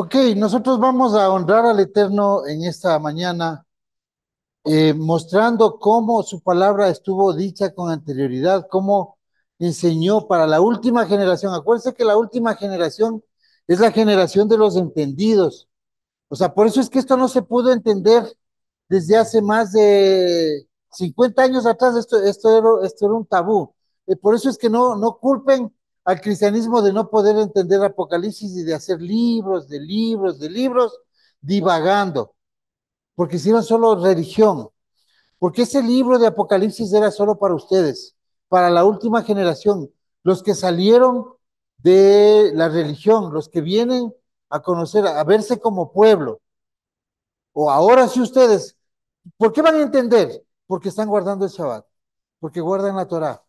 Ok, nosotros vamos a honrar al Eterno en esta mañana, eh, mostrando cómo su palabra estuvo dicha con anterioridad, cómo enseñó para la última generación. Acuérdense que la última generación es la generación de los entendidos. O sea, por eso es que esto no se pudo entender desde hace más de 50 años atrás, esto, esto, era, esto era un tabú. Eh, por eso es que no, no culpen al cristianismo de no poder entender Apocalipsis y de hacer libros, de libros, de libros, divagando, porque hicieron solo religión, porque ese libro de Apocalipsis era solo para ustedes, para la última generación, los que salieron de la religión, los que vienen a conocer, a verse como pueblo. O ahora sí ustedes, ¿por qué van a entender? Porque están guardando el Shabbat, porque guardan la Torah,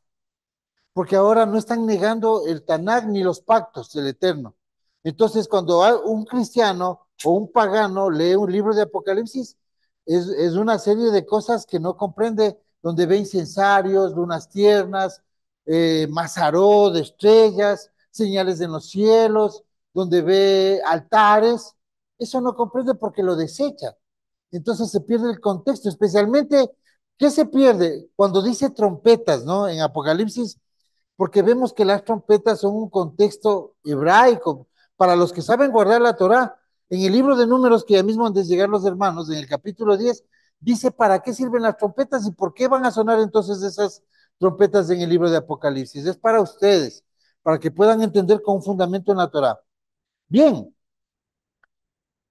porque ahora no están negando el Tanakh ni los pactos del Eterno. Entonces, cuando un cristiano o un pagano lee un libro de Apocalipsis, es, una serie de cosas que no comprende, donde ve incensarios, lunas tiernas, eh, mazaró de estrellas, señales en los cielos, donde ve altares, eso no comprende porque lo desecha. Entonces se pierde el contexto, especialmente, ¿qué se pierde? Cuando dice trompetas, ¿no? En Apocalipsis, porque vemos que las trompetas son un contexto hebraico. Para los que saben guardar la Torah, en el libro de números que ya mismo antes de llegar los hermanos, en el capítulo 10, dice para qué sirven las trompetas y por qué van a sonar entonces esas trompetas en el libro de Apocalipsis. Es para ustedes, para que puedan entender con fundamento natural. Bien,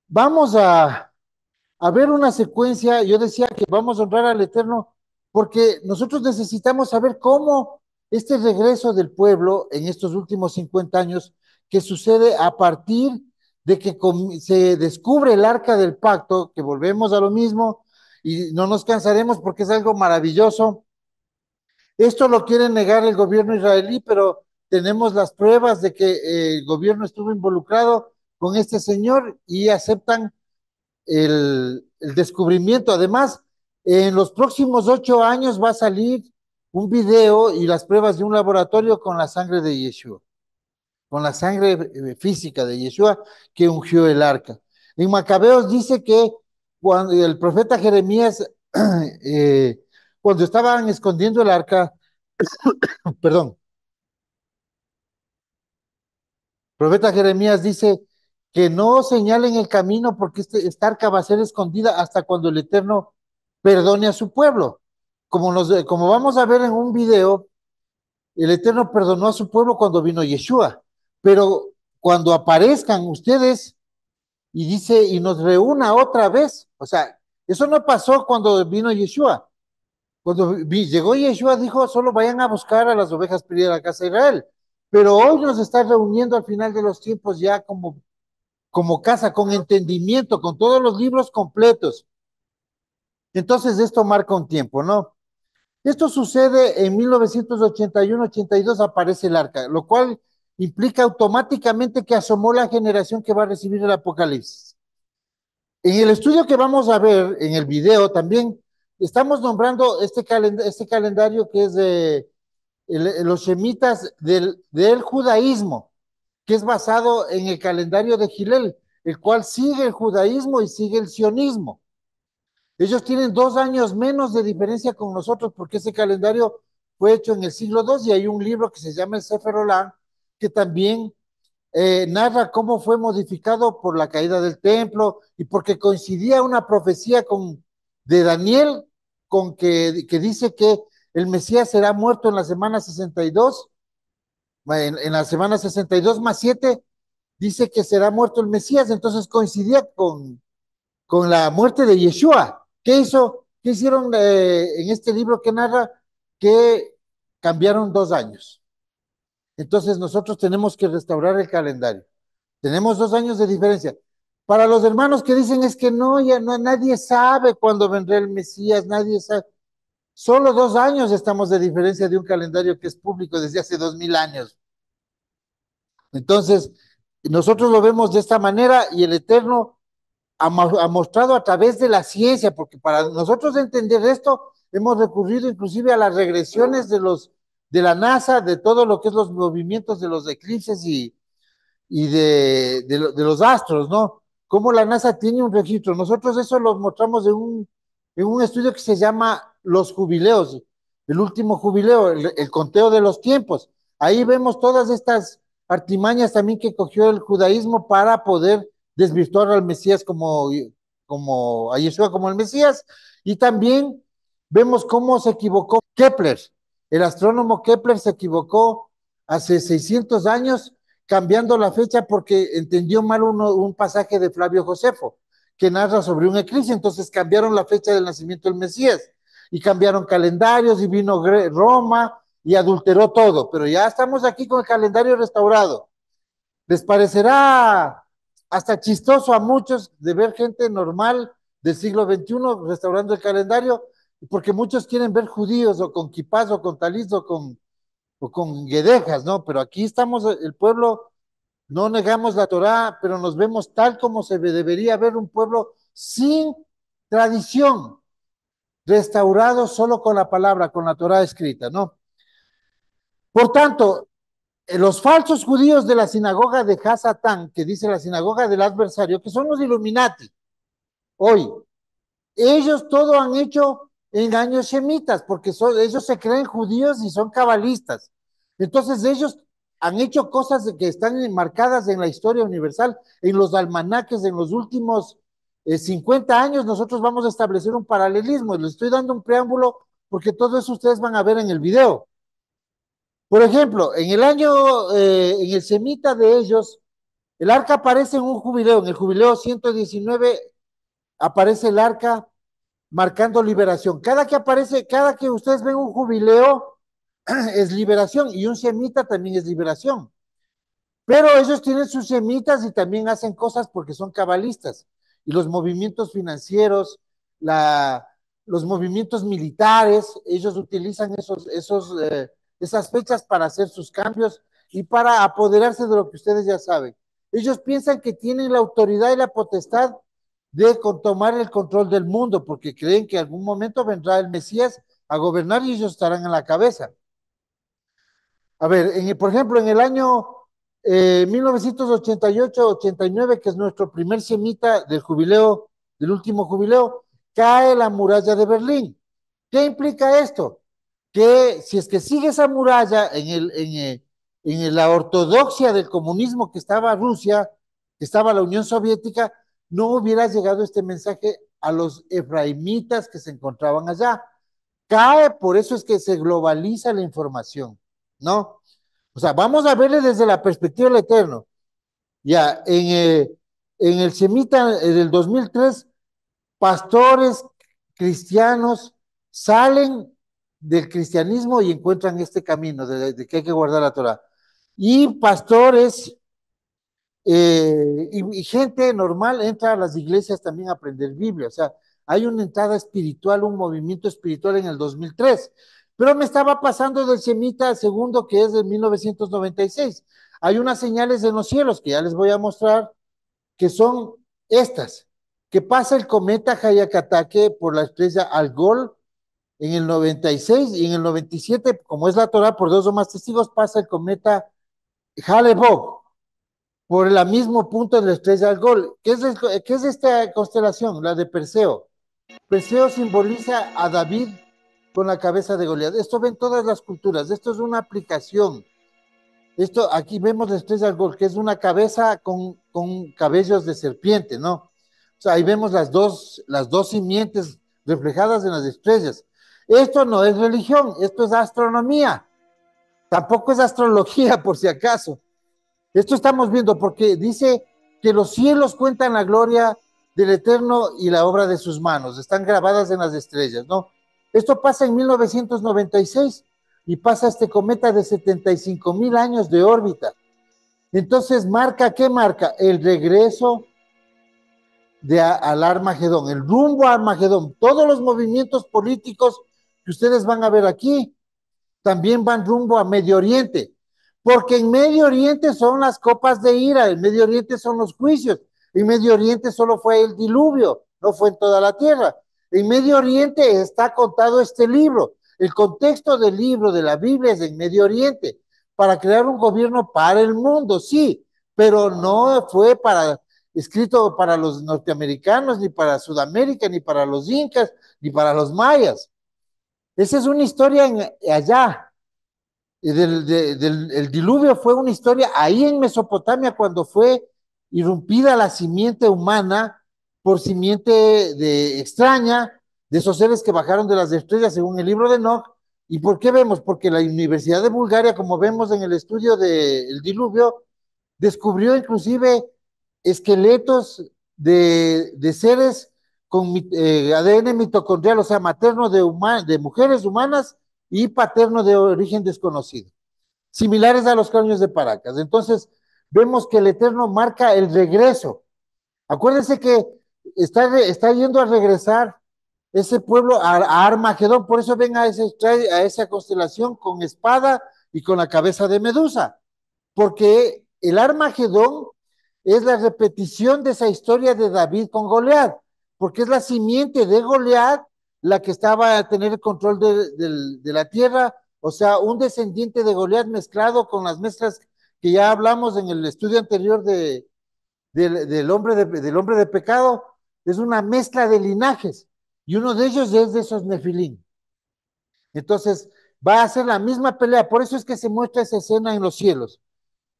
vamos a, a ver una secuencia. Yo decía que vamos a honrar al Eterno porque nosotros necesitamos saber cómo este regreso del pueblo en estos últimos 50 años que sucede a partir de que se descubre el arca del pacto, que volvemos a lo mismo y no nos cansaremos porque es algo maravilloso. Esto lo quiere negar el gobierno israelí, pero tenemos las pruebas de que eh, el gobierno estuvo involucrado con este señor y aceptan el, descubrimiento. Además, en los próximos ocho años va a salir un video y las pruebas de un laboratorio con la sangre de Yeshua, con la sangre eh, física de Yeshua que ungió el arca. En Macabeos dice que cuando el profeta Jeremías, eh, cuando estaban escondiendo el arca, perdón, profeta Jeremías dice que no señalen el camino porque este, esta arca va a ser escondida hasta cuando el Eterno perdone a su pueblo. Como, vamos a ver en un video, el Eterno perdonó a su pueblo cuando vino Yeshua, pero cuando aparezcan ustedes y dice y nos reúna otra vez, o sea, eso no pasó cuando vino Yeshua. Cuando llegó Yeshua dijo, solo vayan a buscar a las ovejas perdidas de la casa de Israel pero hoy nos está reuniendo al final de los tiempos ya como, como casa, con entendimiento, con todos los libros completos. Entonces esto marca un tiempo, ¿no? Esto sucede en 1981-82, aparece el arca, lo cual implica automáticamente que asomó la generación que va a recibir el Apocalipsis. En el estudio que vamos a ver, en el video también, estamos nombrando este, este calendario que es de los semitas del, del, judaísmo, que es basado en el calendario de Gilel, el cual sigue el judaísmo y sigue el sionismo. Ellos tienen dos años menos de diferencia con nosotros porque ese calendario fue hecho en el siglo II y hay un libro que se llama el Sefer que también eh, narra cómo fue modificado por la caída del templo y porque coincidía una profecía con, de Daniel con que dice que el Mesías será muerto en la semana 62, en, en la semana 62 más 7, dice que será muerto el Mesías, entonces coincidía con, con la muerte de Yeshua. ¿Qué hizo? ¿Qué hicieron eh, en este libro que narra? Que cambiaron dos años. Entonces nosotros tenemos que restaurar el calendario. Tenemos dos años de diferencia. Para los hermanos que dicen es que no, ya no, nadie sabe cuándo vendrá el Mesías, nadie sabe. Solo dos años estamos de diferencia de un calendario que es público desde hace dos mil años. Entonces, nosotros lo vemos de esta manera y el Eterno ha, mostrado a través de la ciencia, porque para nosotros entender esto, hemos recurrido inclusive a las regresiones de los de la NASA, de todo lo que es los movimientos de los eclipses y, de, los astros, ¿no? Cómo la NASA tiene un registro. Nosotros eso lo mostramos un, en un estudio que se llama los jubileos, el último jubileo, el, conteo de los tiempos. Ahí vemos todas estas artimañas también que cogió el judaísmo para poder desvirtuar al Mesías como, como a Yeshua como el Mesías. Y también vemos cómo se equivocó Kepler. El astrónomo Kepler se equivocó hace 600 años cambiando la fecha porque entendió mal uno, un pasaje de Flavio Josefo que narra sobre un eclipse. Entonces cambiaron la fecha del nacimiento del Mesías y cambiaron calendarios y vino Roma y adulteró todo, pero ya estamos aquí con el calendario restaurado. Les parecerá hasta chistoso a muchos de ver gente normal del siglo XXI restaurando el calendario, porque muchos quieren ver judíos o con quipaz o con taliz o con, con guedejas, ¿no? Pero aquí estamos, el pueblo, no negamos la Torá, pero nos vemos tal como se debería ver un pueblo sin tradición, restaurado solo con la palabra, con la Torah escrita, ¿no? Por tanto, eh, los falsos judíos de la sinagoga de Hasatán, que dice la sinagoga del adversario, que son los Illuminati, hoy, ellos todo han hecho engaños semitas, porque ellos se creen judíos y son cabalistas. Entonces ellos han hecho cosas que están marcadas en la historia universal, en los almanaques, en los últimos 50 eh, años nosotros vamos a establecer un paralelismo. Les estoy dando un preámbulo porque todo eso ustedes van a ver en el video. Por ejemplo, en el año, eh, en el semita de ellos, el arca aparece en un jubileo, en el jubileo 119 aparece el arca marcando liberación. Cada que aparece, cada que ustedes ven un jubileo, es liberación y un semita también es liberación. Pero ellos tienen sus semitas y también hacen cosas porque son cabalistas y los movimientos financieros, la, los movimientos militares, ellos utilizan esos, esos, eh, esas fechas para hacer sus cambios y para apoderarse de lo que ustedes ya saben. Ellos piensan que tienen la autoridad y la potestad de tomar el control del mundo, porque creen que algún momento vendrá el Mesías a gobernar y ellos estarán en la cabeza. A ver, por ejemplo, en el año 1988-89, eh, que es nuestro primer semita del jubileo, del último jubileo, cae la muralla de Berlín. ¿Qué implica esto? Que si es que sigue esa muralla eh, en, la ortodoxia del comunismo que estaba Rusia, que estaba la Unión Soviética, no hubiera llegado este mensaje a los efraimitas que se encontraban allá. Cae, por eso es que se globaliza la información, ¿no? O sea, vamos a verle desde la perspectiva del Eterno. Ya, en, eh, el Semita eh, del 2003, pastores cristianos salen del cristianismo y encuentran este camino de, que hay que guardar la Torah. Y pastores eh, y, y, gente normal entra a las iglesias también a aprender Biblia. O sea, hay una entrada espiritual, un movimiento espiritual en el 2003. Pero me estaba pasando del semita al segundo, que es de 1996. Hay unas señales en los cielos que ya les voy a mostrar, que son estas, que pasa el cometa Hayakatake por la estrella Algol en el 96 y en el 97, como es la Torah, por dos o más testigos, pasa el cometa Halebog por el mismo punto de la estrella Algol. ¿Qué es, ¿Qué es esta constelación? La de Perseo. Perseo simboliza a David con la cabeza de Goliat. Esto ven todas las culturas, esto es una aplicación. Esto aquí vemos de algo que es una cabeza con, con cabellos de serpiente, ¿no? O sea, ahí vemos las dos, las dos simientes reflejadas en las estrellas. Esto no es religión, esto es astronomía. Tampoco es astrología, por si acaso. Esto estamos viendo porque dice que los cielos cuentan la gloria del Eterno y la obra de sus manos. Están grabadas en las estrellas, ¿no? Esto pasa en 1996 y pasa este cometa de 75 mil años de órbita. Entonces marca, ¿qué marca? El regreso de al Armagedón, el rumbo a Armagedón. Todos los movimientos políticos que ustedes van a ver aquí también van rumbo a Medio Oriente, porque en Medio Oriente son las copas de ira, en Medio Oriente son los juicios, en Medio Oriente solo fue el diluvio, no fue en toda la tierra. En Medio Oriente está contado este libro. El contexto del libro de la Biblia es en Medio Oriente, para crear un gobierno para el mundo, sí, pero no fue para escrito para los norteamericanos, ni para Sudamérica, ni para los incas, ni para los mayas. Esa es una historia allá. el diluvio fue una historia ahí en Mesopotamia cuando fue irrumpida la simiente humana por simiente de extraña de esos seres que bajaron de las estrellas según el libro de Nock. ¿Y por qué vemos? Porque la Universidad de Bulgaria, como vemos en el estudio del diluvio, descubrió inclusive esqueletos de, seres con eh, ADN mitocondrial, o sea, materno de, de mujeres humanas y paterno de origen desconocido, similares a los cráneos de Paracas. Entonces, vemos que el Eterno marca el regreso. Acuérdense que está, está yendo a regresar ese pueblo a, Armagedón, por eso ven a, ese, a esa constelación con espada y con la cabeza de Medusa, porque el Armagedón es la repetición de esa historia de David con Goliat, porque es la simiente de Goliat la que estaba a tener el control de, la tierra, o sea, un descendiente de Goliat mezclado con las mezclas que ya hablamos en el estudio anterior de, hombre del hombre de pecado, es una mezcla de linajes y uno de ellos es de esos nefilín. Entonces, va a ser la misma pelea, por eso es que se muestra esa escena en los cielos.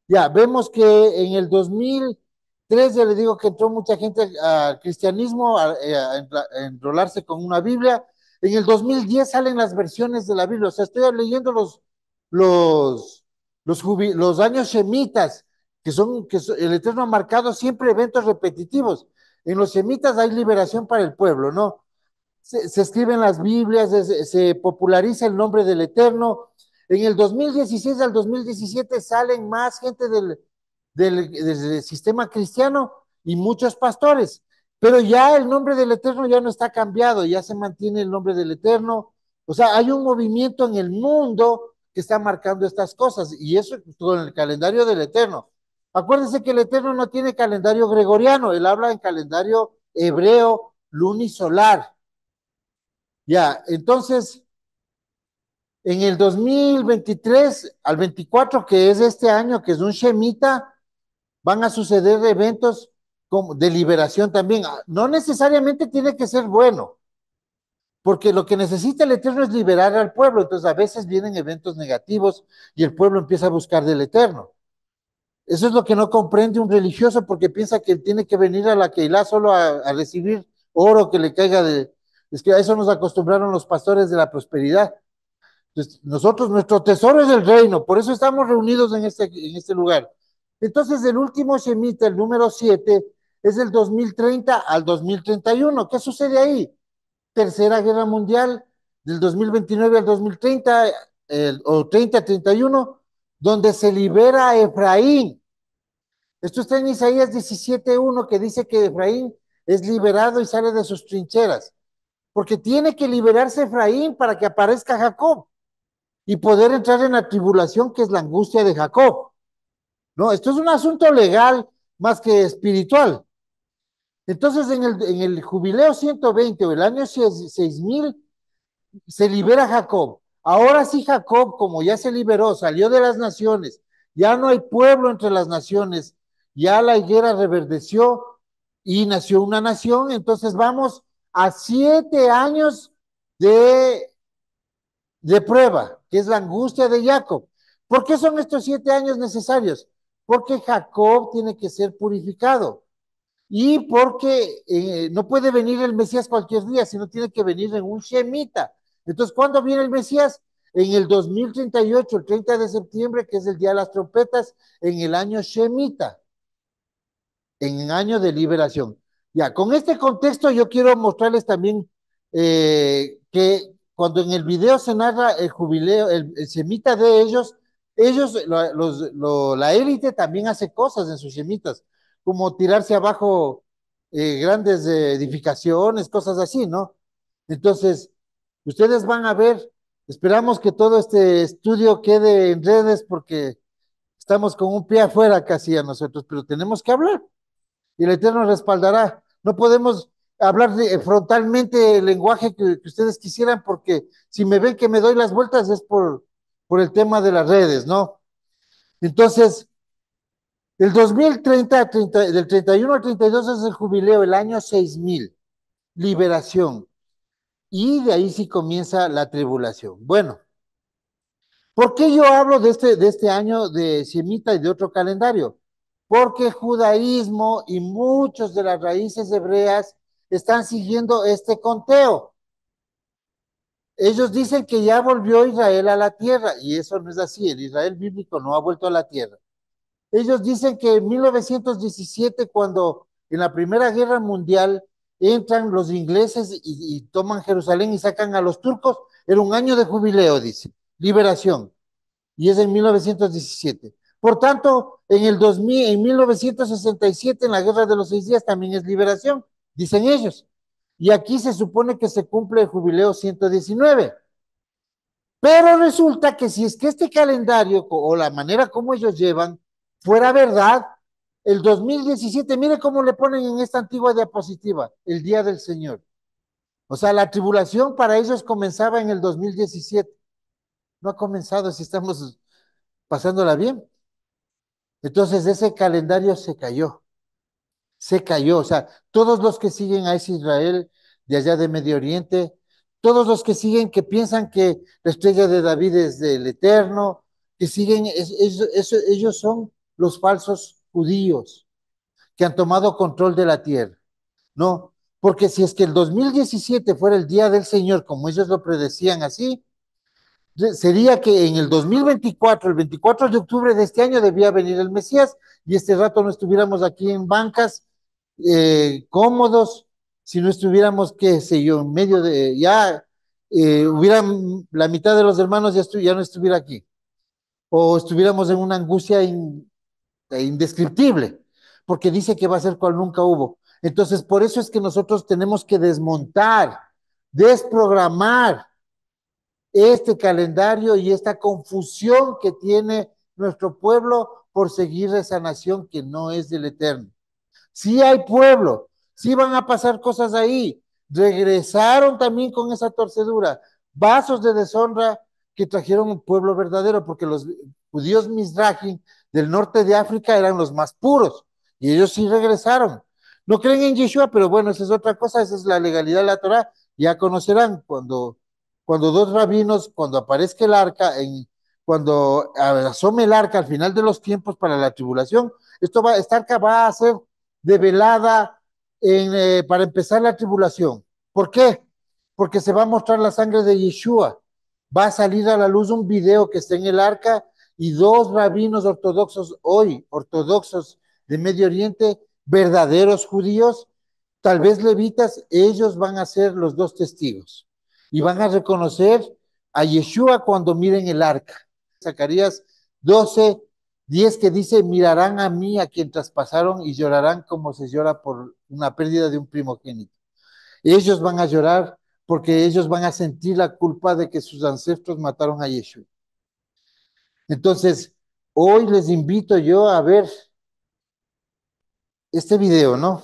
Ya, vemos que en el 2003, ya le digo que entró mucha gente al cristianismo, eh, a, enrolarse con una Biblia. En el 2010 salen las versiones de la Biblia, o sea, estoy leyendo los, los, los, los años semitas, que son, que el Eterno ha marcado siempre eventos repetitivos en los semitas hay liberación para el pueblo, ¿no? Se, escriben las Biblias, se, populariza el nombre del Eterno. En el 2016 al 2017 salen más gente del, sistema cristiano y muchos pastores, pero ya el nombre del Eterno ya no está cambiado, ya se mantiene el nombre del Eterno. O sea, hay un movimiento en el mundo que está marcando estas cosas y eso con el calendario del Eterno. Acuérdense que el Eterno no tiene calendario gregoriano, él habla en calendario hebreo lunisolar. Ya, entonces, en el 2023 al 24, que es este año, que es un Shemita, van a suceder eventos como de liberación también. Ah, no necesariamente tiene que ser bueno, porque lo que necesita el Eterno es liberar al pueblo. Entonces, a veces vienen eventos negativos y el pueblo empieza a buscar del Eterno. Eso es lo que no comprende un religioso porque piensa que tiene que venir a la Keilah solo a, recibir oro que le caiga de... Es que a eso nos acostumbraron los pastores de la prosperidad. Entonces, nosotros, nuestro tesoro es el reino, por eso estamos reunidos en este, en este lugar. Entonces, el último semita, el número 7, es del 2030 al 2031. ¿Qué sucede ahí? Tercera Guerra Mundial, del 2029 al 2030, o 30-31, donde se libera a Efraín. Esto está en Isaías 17.1 que dice que Efraín es liberado y sale de sus trincheras, porque tiene que liberarse Efraín para que aparezca Jacob y poder entrar en la tribulación que es la angustia de Jacob. No, esto es un asunto legal más que espiritual. Entonces, en el, en el jubileo 120 o el año 6000, se libera Jacob, Ahora sí Jacob, como ya se liberó, salió de las naciones, ya no hay pueblo entre las naciones, ya la higuera reverdeció y nació una nación, entonces vamos a siete años de, de prueba, que es la angustia de Jacob. ¿Por qué son estos siete años necesarios? Porque Jacob tiene que ser purificado y porque eh, no puede venir el Mesías cualquier día, sino tiene que venir en un Shemita. Entonces, ¿cuándo viene el Mesías? En el 2038, el 30 de septiembre, que es el Día de las Trompetas, en el año Shemita, en el año de liberación. Ya, con este contexto yo quiero mostrarles también eh, que cuando en el video se narra el jubileo, el, Shemita semita de ellos, ellos, la élite también hace cosas en sus Shemitas, como tirarse abajo eh, grandes eh, edificaciones, cosas así, ¿no? Entonces, Ustedes van a ver, esperamos que todo este estudio quede en redes porque estamos con un pie afuera casi a nosotros, pero tenemos que hablar y el Eterno respaldará. No podemos hablar eh, frontalmente el lenguaje que, ustedes quisieran porque si me ven que me doy las vueltas es por, por el tema de las redes, ¿no? Entonces, el 2030, del 31 al 32 es el jubileo, el año 6000, liberación. Y de ahí sí comienza la tribulación. Bueno, ¿por qué yo hablo de este, de este año de Siemita y de otro calendario? Porque judaísmo y muchos de las raíces hebreas están siguiendo este conteo. Ellos dicen que ya volvió Israel a la tierra, y eso no es así, el Israel bíblico no ha vuelto a la tierra. Ellos dicen que en 1917, cuando en la Primera Guerra Mundial entran los ingleses y, toman Jerusalén y sacan a los turcos. Era un año de jubileo, dice, liberación. Y es en 1917. Por tanto, en el 2000, en 1967, en la Guerra de los Seis Días, también es liberación, dicen ellos. Y aquí se supone que se cumple el jubileo 119. Pero resulta que si es que este calendario o la manera como ellos llevan fuera verdad, el 2017, mire cómo le ponen en esta antigua diapositiva, el día del Señor. O sea, la tribulación para ellos comenzaba en el 2017. No ha comenzado si estamos pasándola bien. Entonces ese calendario se cayó. Se cayó. O sea, todos los que siguen a ese Israel de allá de Medio Oriente, todos los que siguen que piensan que la estrella de David es del Eterno, que siguen, ellos son los falsos judíos que han tomado control de la tierra. No, porque si es que el 2017 fuera el día del Señor, como ellos lo predecían así, sería que en el 2024, el 24 de octubre de este año, debía venir el Mesías y este rato no estuviéramos aquí en bancas eh, cómodos, si no estuviéramos, qué sé yo, en medio de, ya eh, hubiera, la mitad de los hermanos ya, ya no estuviera aquí, o estuviéramos en una angustia en e indescriptible, porque dice que va a ser cual nunca hubo. Entonces, por eso es que nosotros tenemos que desmontar, desprogramar este calendario y esta confusión que tiene nuestro pueblo por seguir esa nación que no es del Eterno. Si sí hay pueblo, si sí van a pasar cosas ahí. Regresaron también con esa torcedura, vasos de deshonra que trajeron un pueblo verdadero, porque los judíos Mizrahi del norte de África eran los más puros y ellos sí regresaron. No creen en Yeshua, pero bueno, esa es otra cosa, esa es la legalidad de la Torah. Ya conocerán cuando, cuando dos rabinos, cuando aparezca el arca, en, cuando asome el arca al final de los tiempos para la tribulación, esto va, esta arca va a ser develada en, eh, para empezar la tribulación. ¿Por qué? Porque se va a mostrar la sangre de Yeshua. Va a salir a la luz un video que está en el arca y dos rabinos ortodoxos hoy, ortodoxos de Medio Oriente, verdaderos judíos, tal vez levitas, ellos van a ser los dos testigos y van a reconocer a Yeshua cuando miren el arca. Zacarías 12, 10 que dice, mirarán a mí a quien traspasaron y llorarán como se llora por una pérdida de un primogénito. Ellos van a llorar porque ellos van a sentir la culpa de que sus ancestros mataron a Yeshua. Entonces, hoy les invito yo a ver este video, ¿no?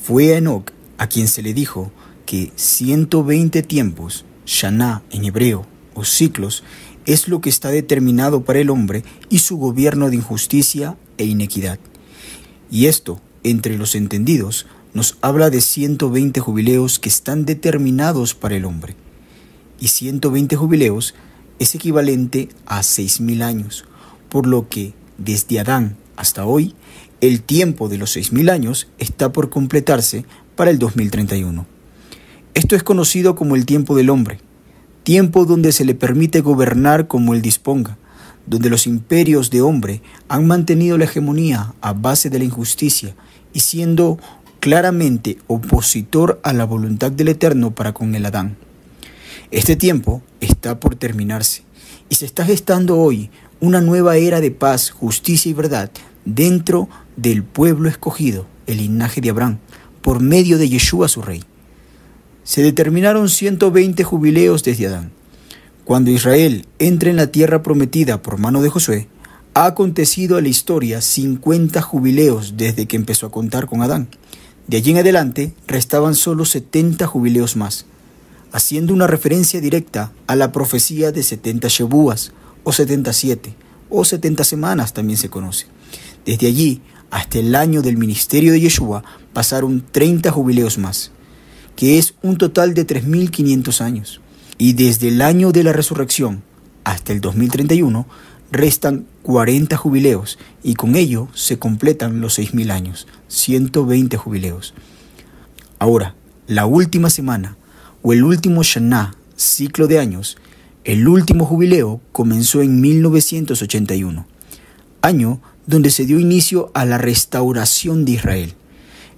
Fue Enoc Enoch a quien se le dijo que 120 tiempos, Shaná en hebreo, o ciclos, es lo que está determinado para el hombre y su gobierno de injusticia e inequidad. Y esto, entre los entendidos, nos habla de 120 jubileos que están determinados para el hombre y 120 jubileos es equivalente a 6.000 años, por lo que desde Adán hasta hoy, el tiempo de los 6.000 años está por completarse para el 2031. Esto es conocido como el tiempo del hombre, tiempo donde se le permite gobernar como él disponga, donde los imperios de hombre han mantenido la hegemonía a base de la injusticia y siendo claramente opositor a la voluntad del Eterno para con el Adán. Este tiempo está por terminarse y se está gestando hoy una nueva era de paz, justicia y verdad dentro del pueblo escogido, el linaje de Abraham, por medio de Yeshua su rey. Se determinaron 120 jubileos desde Adán. Cuando Israel entra en la tierra prometida por mano de Josué, ha acontecido a la historia 50 jubileos desde que empezó a contar con Adán. De allí en adelante restaban solo 70 jubileos más haciendo una referencia directa a la profecía de 70 Shebúas, o 77, o 70 semanas también se conoce. Desde allí hasta el año del ministerio de Yeshua pasaron 30 jubileos más, que es un total de 3.500 años. Y desde el año de la resurrección hasta el 2031 restan 40 jubileos y con ello se completan los 6.000 años, 120 jubileos. Ahora, la última semana, el último Shana, ciclo de años, el último jubileo comenzó en 1981, año donde se dio inicio a la restauración de Israel.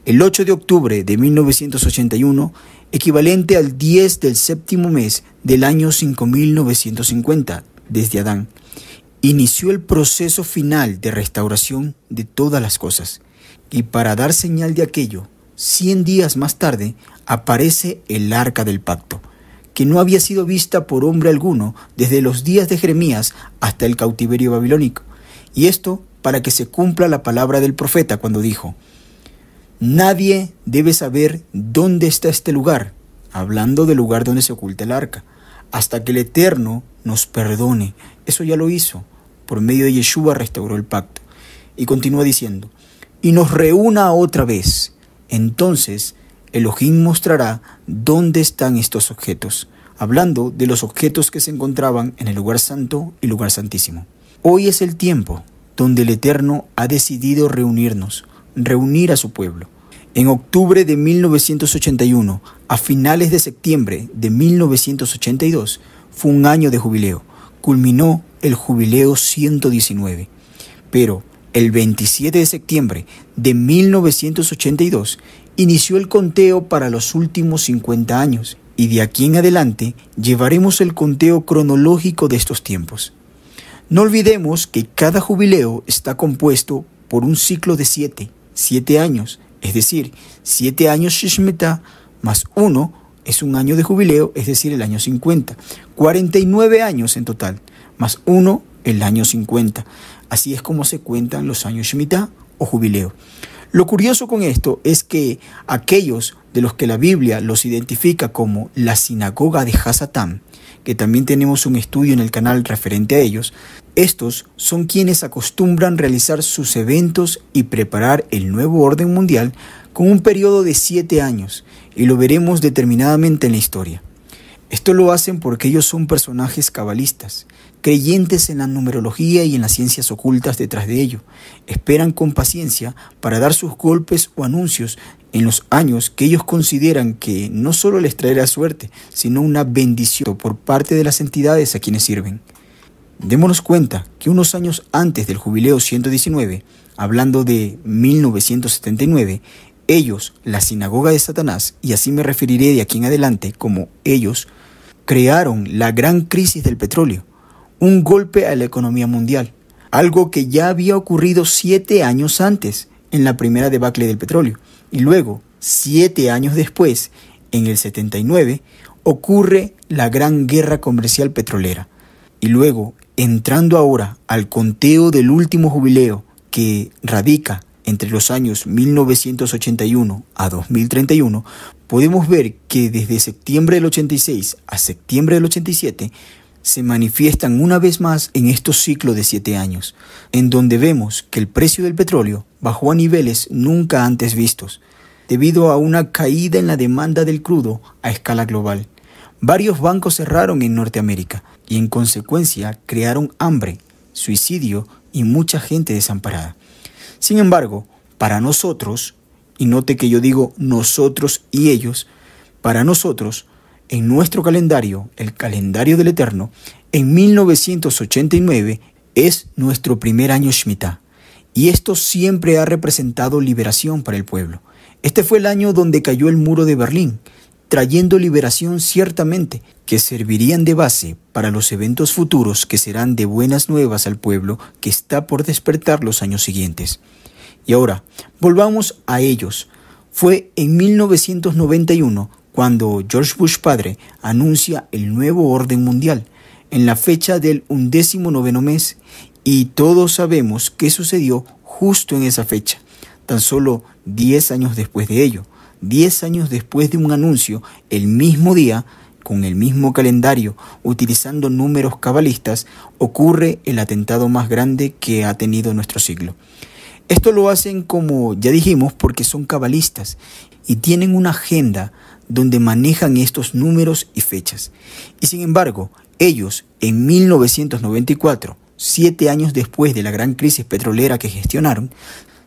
El 8 de octubre de 1981, equivalente al 10 del séptimo mes del año 5950 desde Adán, inició el proceso final de restauración de todas las cosas. Y para dar señal de aquello, 100 días más tarde aparece el arca del pacto, que no había sido vista por hombre alguno desde los días de Jeremías hasta el cautiverio babilónico, y esto para que se cumpla la palabra del profeta cuando dijo, Nadie debe saber dónde está este lugar, hablando del lugar donde se oculta el arca, hasta que el Eterno nos perdone. Eso ya lo hizo, por medio de Yeshua restauró el pacto. Y continúa diciendo, y nos reúna otra vez, entonces Elohim mostrará dónde están estos objetos, hablando de los objetos que se encontraban en el lugar santo y lugar santísimo. Hoy es el tiempo donde el Eterno ha decidido reunirnos, reunir a su pueblo. En octubre de 1981, a finales de septiembre de 1982, fue un año de jubileo. Culminó el jubileo 119. Pero el 27 de septiembre de 1982 inició el conteo para los últimos 50 años y de aquí en adelante llevaremos el conteo cronológico de estos tiempos. No olvidemos que cada jubileo está compuesto por un ciclo de 7, 7 años, es decir, 7 años Shishmita más 1 es un año de jubileo, es decir, el año 50, 49 años en total, más 1 el año 50. Así es como se cuentan los años Shemitah o jubileo. Lo curioso con esto es que aquellos de los que la Biblia los identifica como la sinagoga de Hasatán, que también tenemos un estudio en el canal referente a ellos, estos son quienes acostumbran realizar sus eventos y preparar el nuevo orden mundial con un periodo de siete años, y lo veremos determinadamente en la historia. Esto lo hacen porque ellos son personajes cabalistas, creyentes en la numerología y en las ciencias ocultas detrás de ello. Esperan con paciencia para dar sus golpes o anuncios en los años que ellos consideran que no solo les traerá suerte, sino una bendición por parte de las entidades a quienes sirven. Démonos cuenta que unos años antes del jubileo 119, hablando de 1979, ellos, la sinagoga de Satanás, y así me referiré de aquí en adelante como ellos, crearon la gran crisis del petróleo, un golpe a la economía mundial, algo que ya había ocurrido siete años antes, en la primera debacle del petróleo, y luego, siete años después, en el 79, ocurre la gran guerra comercial petrolera. Y luego, entrando ahora al conteo del último jubileo que radica entre los años 1981 a 2031, podemos ver que desde septiembre del 86 a septiembre del 87 se manifiestan una vez más en estos ciclos de siete años, en donde vemos que el precio del petróleo bajó a niveles nunca antes vistos, debido a una caída en la demanda del crudo a escala global. Varios bancos cerraron en Norteamérica y en consecuencia crearon hambre, suicidio y mucha gente desamparada. Sin embargo, para nosotros, y note que yo digo nosotros y ellos, para nosotros, en nuestro calendario, el calendario del Eterno, en 1989 es nuestro primer año Shemitah. Y esto siempre ha representado liberación para el pueblo. Este fue el año donde cayó el muro de Berlín, trayendo liberación ciertamente, que servirían de base para los eventos futuros que serán de buenas nuevas al pueblo que está por despertar los años siguientes. Y ahora, volvamos a ellos. Fue en 1991 cuando George Bush padre anuncia el nuevo orden mundial en la fecha del undécimo noveno mes y todos sabemos qué sucedió justo en esa fecha, tan solo diez años después de ello, diez años después de un anuncio el mismo día con el mismo calendario, utilizando números cabalistas, ocurre el atentado más grande que ha tenido nuestro siglo. Esto lo hacen como ya dijimos porque son cabalistas y tienen una agenda donde manejan estos números y fechas. Y sin embargo, ellos en 1994, siete años después de la gran crisis petrolera que gestionaron,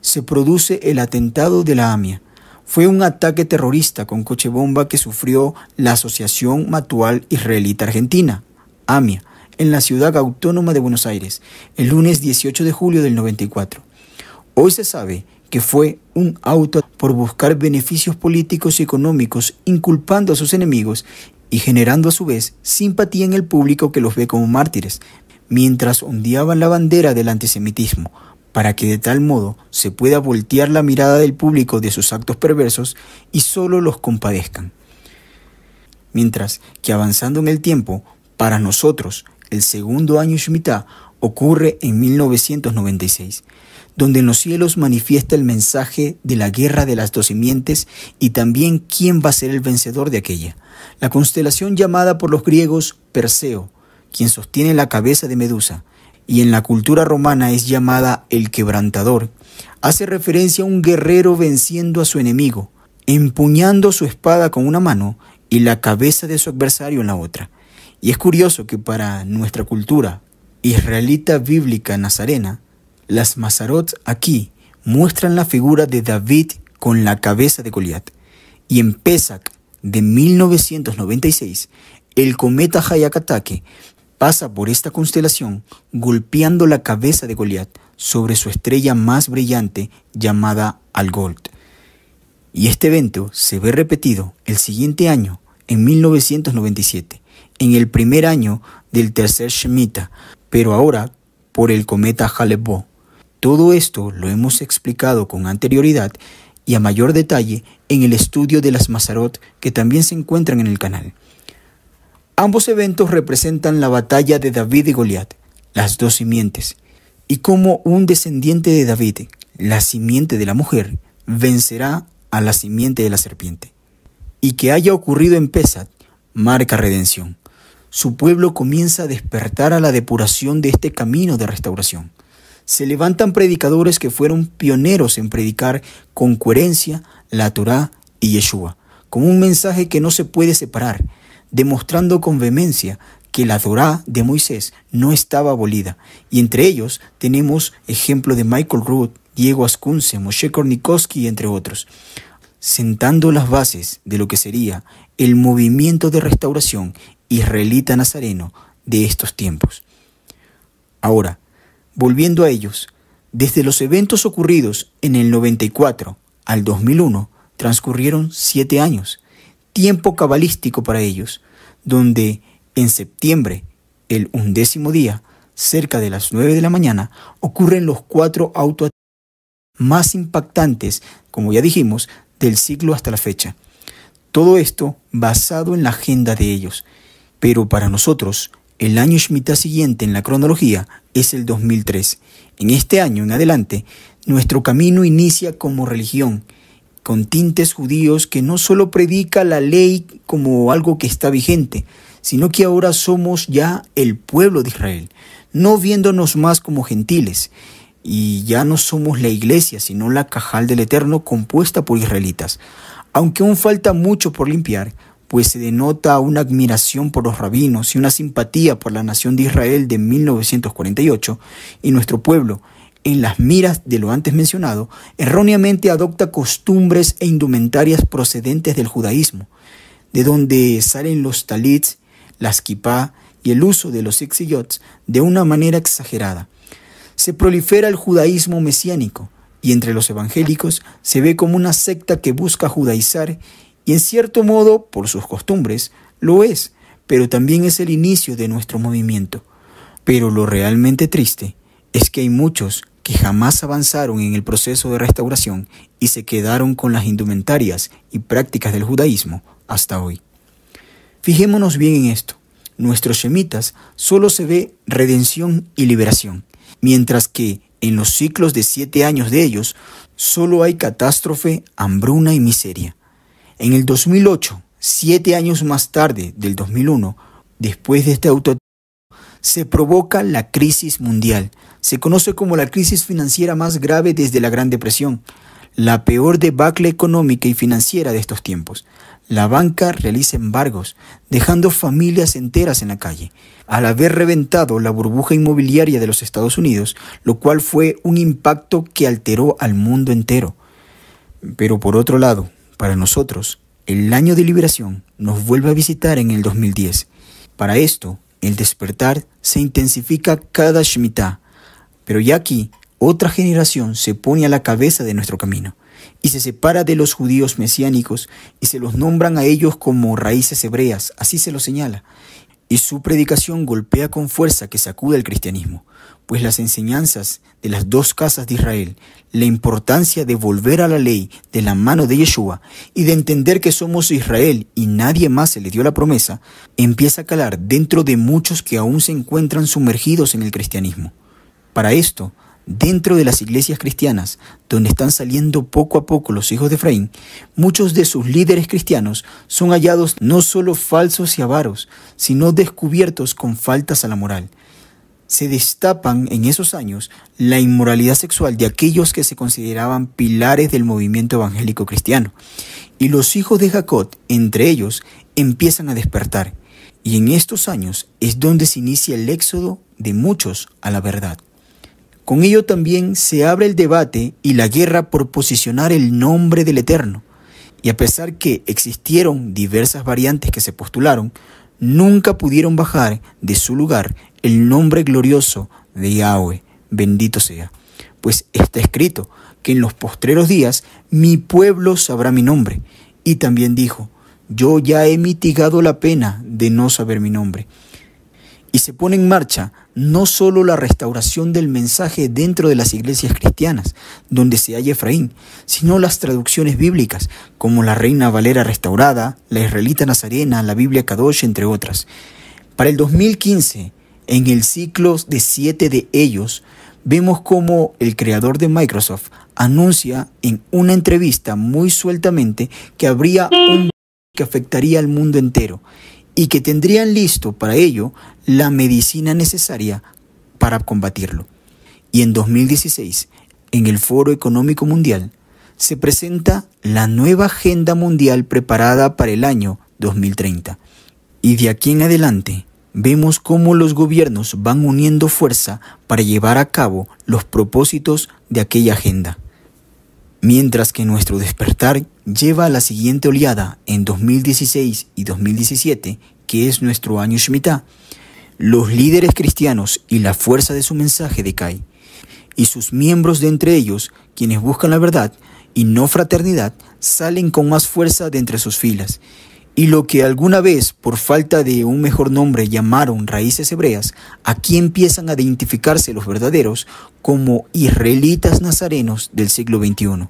se produce el atentado de la AMIA. Fue un ataque terrorista con coche bomba que sufrió la Asociación Matual Israelita Argentina, AMIA, en la ciudad autónoma de Buenos Aires, el lunes 18 de julio del 94. Hoy se sabe que fue un auto por buscar beneficios políticos y económicos, inculpando a sus enemigos y generando a su vez simpatía en el público que los ve como mártires, mientras ondeaban la bandera del antisemitismo, para que de tal modo se pueda voltear la mirada del público de sus actos perversos y solo los compadezcan. Mientras que avanzando en el tiempo, para nosotros, el segundo año Shemitah ocurre en 1996 donde en los cielos manifiesta el mensaje de la guerra de las dos simientes y también quién va a ser el vencedor de aquella. La constelación llamada por los griegos Perseo, quien sostiene la cabeza de Medusa, y en la cultura romana es llamada el quebrantador, hace referencia a un guerrero venciendo a su enemigo, empuñando su espada con una mano y la cabeza de su adversario en la otra. Y es curioso que para nuestra cultura israelita bíblica nazarena, las mazarots aquí muestran la figura de David con la cabeza de Goliat. Y en Pesach de 1996, el cometa Hayakatake pasa por esta constelación golpeando la cabeza de Goliat sobre su estrella más brillante llamada Algolt. Y este evento se ve repetido el siguiente año, en 1997, en el primer año del tercer Shemitah, pero ahora por el cometa Halebó. Todo esto lo hemos explicado con anterioridad y a mayor detalle en el estudio de las Mazarot que también se encuentran en el canal. Ambos eventos representan la batalla de David y Goliat, las dos simientes, y cómo un descendiente de David, la simiente de la mujer, vencerá a la simiente de la serpiente. Y que haya ocurrido en Pesat marca redención. Su pueblo comienza a despertar a la depuración de este camino de restauración se levantan predicadores que fueron pioneros en predicar con coherencia la Torá y Yeshua, como un mensaje que no se puede separar, demostrando con vehemencia que la Torá de Moisés no estaba abolida. Y entre ellos tenemos ejemplo de Michael Root, Diego Ascunce, Moshe Kornikowski, entre otros, sentando las bases de lo que sería el movimiento de restauración israelita nazareno de estos tiempos. Ahora, Volviendo a ellos, desde los eventos ocurridos en el 94 al 2001 transcurrieron siete años, tiempo cabalístico para ellos, donde en septiembre, el undécimo día, cerca de las nueve de la mañana, ocurren los cuatro auto más impactantes, como ya dijimos, del siglo hasta la fecha. Todo esto basado en la agenda de ellos. Pero para nosotros, el año Shemitah siguiente en la cronología es el 2003. En este año en adelante, nuestro camino inicia como religión, con tintes judíos que no solo predica la ley como algo que está vigente, sino que ahora somos ya el pueblo de Israel, no viéndonos más como gentiles, y ya no somos la iglesia, sino la cajal del Eterno compuesta por israelitas. Aunque aún falta mucho por limpiar, pues se denota una admiración por los rabinos y una simpatía por la nación de Israel de 1948 y nuestro pueblo, en las miras de lo antes mencionado, erróneamente adopta costumbres e indumentarias procedentes del judaísmo, de donde salen los talits, las kippá y el uso de los exiyots de una manera exagerada. Se prolifera el judaísmo mesiánico, y entre los evangélicos se ve como una secta que busca judaizar y en cierto modo, por sus costumbres, lo es, pero también es el inicio de nuestro movimiento. Pero lo realmente triste es que hay muchos que jamás avanzaron en el proceso de restauración y se quedaron con las indumentarias y prácticas del judaísmo hasta hoy. Fijémonos bien en esto. Nuestros semitas solo se ve redención y liberación, mientras que en los ciclos de siete años de ellos solo hay catástrofe, hambruna y miseria. En el 2008, siete años más tarde del 2001, después de este auto, se provoca la crisis mundial. Se conoce como la crisis financiera más grave desde la Gran Depresión, la peor debacle económica y financiera de estos tiempos. La banca realiza embargos, dejando familias enteras en la calle. Al haber reventado la burbuja inmobiliaria de los Estados Unidos, lo cual fue un impacto que alteró al mundo entero. Pero por otro lado, para nosotros, el año de liberación nos vuelve a visitar en el 2010. Para esto, el despertar se intensifica cada Shemitah, pero ya aquí otra generación se pone a la cabeza de nuestro camino y se separa de los judíos mesiánicos y se los nombran a ellos como raíces hebreas, así se lo señala, y su predicación golpea con fuerza que sacude el cristianismo, pues las enseñanzas de las dos casas de Israel, la importancia de volver a la ley de la mano de Yeshua y de entender que somos Israel y nadie más se le dio la promesa, empieza a calar dentro de muchos que aún se encuentran sumergidos en el cristianismo. Para esto, Dentro de las iglesias cristianas, donde están saliendo poco a poco los hijos de Efraín, muchos de sus líderes cristianos son hallados no solo falsos y avaros, sino descubiertos con faltas a la moral. Se destapan en esos años la inmoralidad sexual de aquellos que se consideraban pilares del movimiento evangélico cristiano. Y los hijos de Jacob, entre ellos, empiezan a despertar. Y en estos años es donde se inicia el éxodo de muchos a la verdad. Con ello también se abre el debate y la guerra por posicionar el nombre del Eterno. Y a pesar que existieron diversas variantes que se postularon, nunca pudieron bajar de su lugar el nombre glorioso de Yahweh, bendito sea. Pues está escrito que en los postreros días mi pueblo sabrá mi nombre. Y también dijo, yo ya he mitigado la pena de no saber mi nombre y se pone en marcha no solo la restauración del mensaje dentro de las iglesias cristianas, donde se halla Efraín, sino las traducciones bíblicas, como la Reina Valera Restaurada, la Israelita Nazarena, la Biblia Kadosh, entre otras. Para el 2015, en el ciclo de siete de ellos, vemos como el creador de Microsoft anuncia en una entrevista muy sueltamente que habría un que afectaría al mundo entero y que tendrían listo para ello la medicina necesaria para combatirlo. Y en 2016, en el Foro Económico Mundial, se presenta la nueva agenda mundial preparada para el año 2030. Y de aquí en adelante, vemos cómo los gobiernos van uniendo fuerza para llevar a cabo los propósitos de aquella agenda. Mientras que nuestro despertar lleva a la siguiente oleada en 2016 y 2017, que es nuestro año Shemitah, los líderes cristianos y la fuerza de su mensaje decae, y sus miembros de entre ellos, quienes buscan la verdad y no fraternidad, salen con más fuerza de entre sus filas, y lo que alguna vez, por falta de un mejor nombre, llamaron raíces hebreas, aquí empiezan a identificarse los verdaderos como israelitas nazarenos del siglo XXI.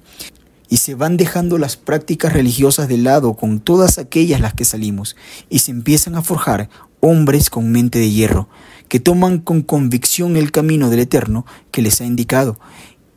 Y se van dejando las prácticas religiosas de lado con todas aquellas las que salimos, y se empiezan a forjar hombres con mente de hierro, que toman con convicción el camino del Eterno que les ha indicado,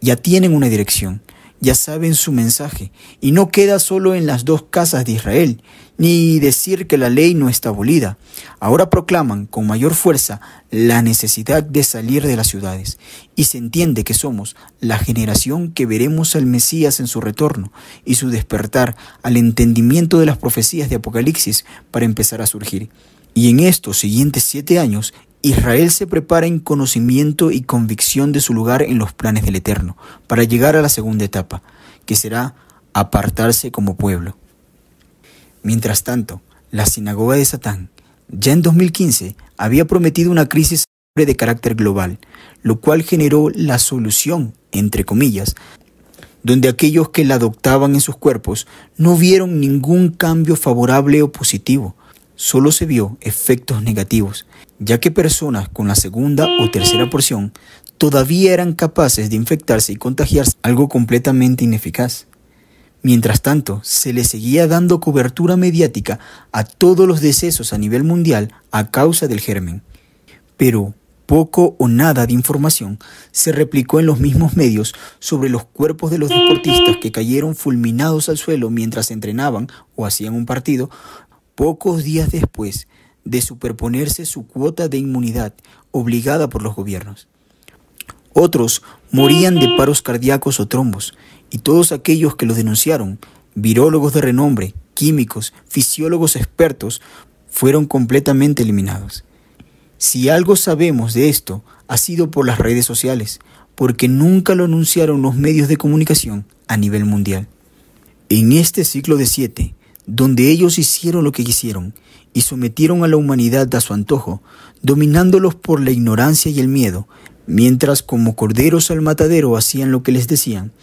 ya tienen una dirección ya saben su mensaje, y no queda solo en las dos casas de Israel, ni decir que la ley no está abolida. Ahora proclaman con mayor fuerza la necesidad de salir de las ciudades, y se entiende que somos la generación que veremos al Mesías en su retorno y su despertar al entendimiento de las profecías de Apocalipsis para empezar a surgir. Y en estos siguientes siete años Israel se prepara en conocimiento y convicción de su lugar en los planes del Eterno, para llegar a la segunda etapa, que será apartarse como pueblo. Mientras tanto, la sinagoga de Satán, ya en 2015, había prometido una crisis de carácter global, lo cual generó la solución, entre comillas, donde aquellos que la adoptaban en sus cuerpos no vieron ningún cambio favorable o positivo, solo se vio efectos negativos ya que personas con la segunda o tercera porción todavía eran capaces de infectarse y contagiarse, algo completamente ineficaz. Mientras tanto, se le seguía dando cobertura mediática a todos los decesos a nivel mundial a causa del germen. Pero poco o nada de información se replicó en los mismos medios sobre los cuerpos de los deportistas que cayeron fulminados al suelo mientras entrenaban o hacían un partido pocos días después de superponerse su cuota de inmunidad obligada por los gobiernos. Otros morían de paros cardíacos o trombos, y todos aquellos que los denunciaron, virólogos de renombre, químicos, fisiólogos expertos, fueron completamente eliminados. Si algo sabemos de esto, ha sido por las redes sociales, porque nunca lo anunciaron los medios de comunicación a nivel mundial. En este ciclo de siete, donde ellos hicieron lo que quisieron y sometieron a la humanidad a su antojo, dominándolos por la ignorancia y el miedo, mientras como corderos al matadero hacían lo que les decían,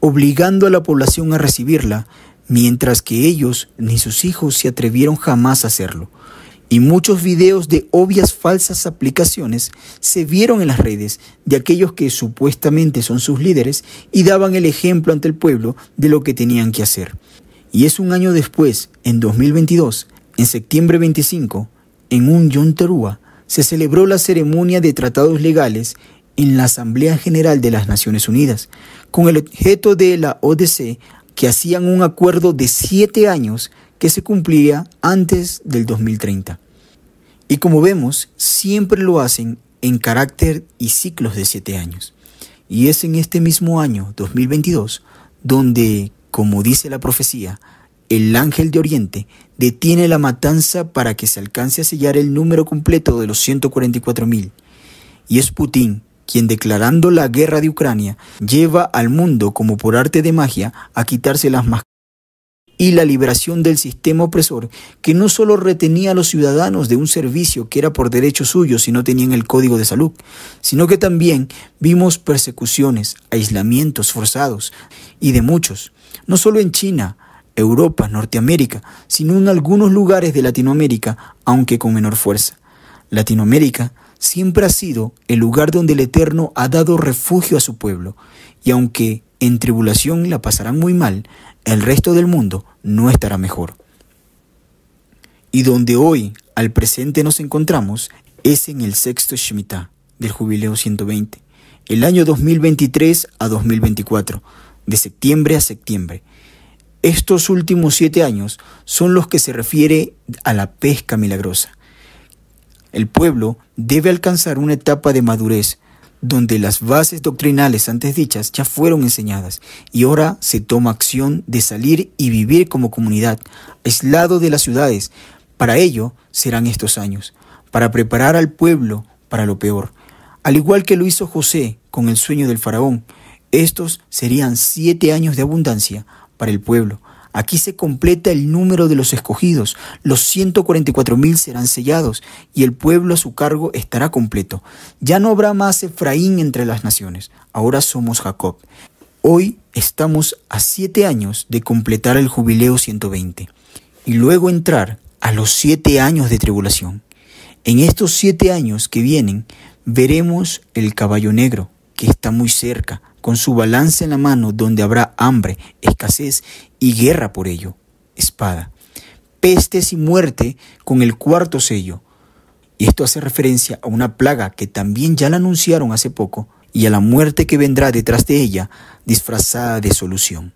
obligando a la población a recibirla, mientras que ellos ni sus hijos se atrevieron jamás a hacerlo. Y muchos videos de obvias falsas aplicaciones se vieron en las redes de aquellos que supuestamente son sus líderes y daban el ejemplo ante el pueblo de lo que tenían que hacer. Y es un año después, en 2022, en septiembre 25, en un Yonterúa, se celebró la ceremonia de tratados legales en la Asamblea General de las Naciones Unidas, con el objeto de la ODC que hacían un acuerdo de siete años que se cumplía antes del 2030. Y como vemos, siempre lo hacen en carácter y ciclos de siete años. Y es en este mismo año, 2022, donde, como dice la profecía, el ángel de Oriente detiene la matanza para que se alcance a sellar el número completo de los 144.000. Y es Putin quien declarando la guerra de Ucrania lleva al mundo como por arte de magia a quitarse las máscaras y la liberación del sistema opresor que no solo retenía a los ciudadanos de un servicio que era por derecho suyo si no tenían el código de salud, sino que también vimos persecuciones, aislamientos forzados y de muchos, no solo en China, Europa, Norteamérica, sino en algunos lugares de Latinoamérica, aunque con menor fuerza. Latinoamérica siempre ha sido el lugar donde el Eterno ha dado refugio a su pueblo, y aunque en tribulación la pasarán muy mal, el resto del mundo no estará mejor. Y donde hoy al presente nos encontramos es en el sexto Shemitah del Jubileo 120, el año 2023 a 2024, de septiembre a septiembre, estos últimos siete años son los que se refiere a la pesca milagrosa. El pueblo debe alcanzar una etapa de madurez donde las bases doctrinales antes dichas ya fueron enseñadas y ahora se toma acción de salir y vivir como comunidad, aislado de las ciudades. Para ello serán estos años, para preparar al pueblo para lo peor. Al igual que lo hizo José con el sueño del faraón, estos serían siete años de abundancia para el pueblo. Aquí se completa el número de los escogidos. Los 144.000 serán sellados y el pueblo a su cargo estará completo. Ya no habrá más Efraín entre las naciones. Ahora somos Jacob. Hoy estamos a siete años de completar el jubileo 120 y luego entrar a los siete años de tribulación. En estos siete años que vienen veremos el caballo negro que está muy cerca con su balance en la mano, donde habrá hambre, escasez y guerra por ello, espada, pestes y muerte con el cuarto sello. Y esto hace referencia a una plaga que también ya la anunciaron hace poco y a la muerte que vendrá detrás de ella disfrazada de solución.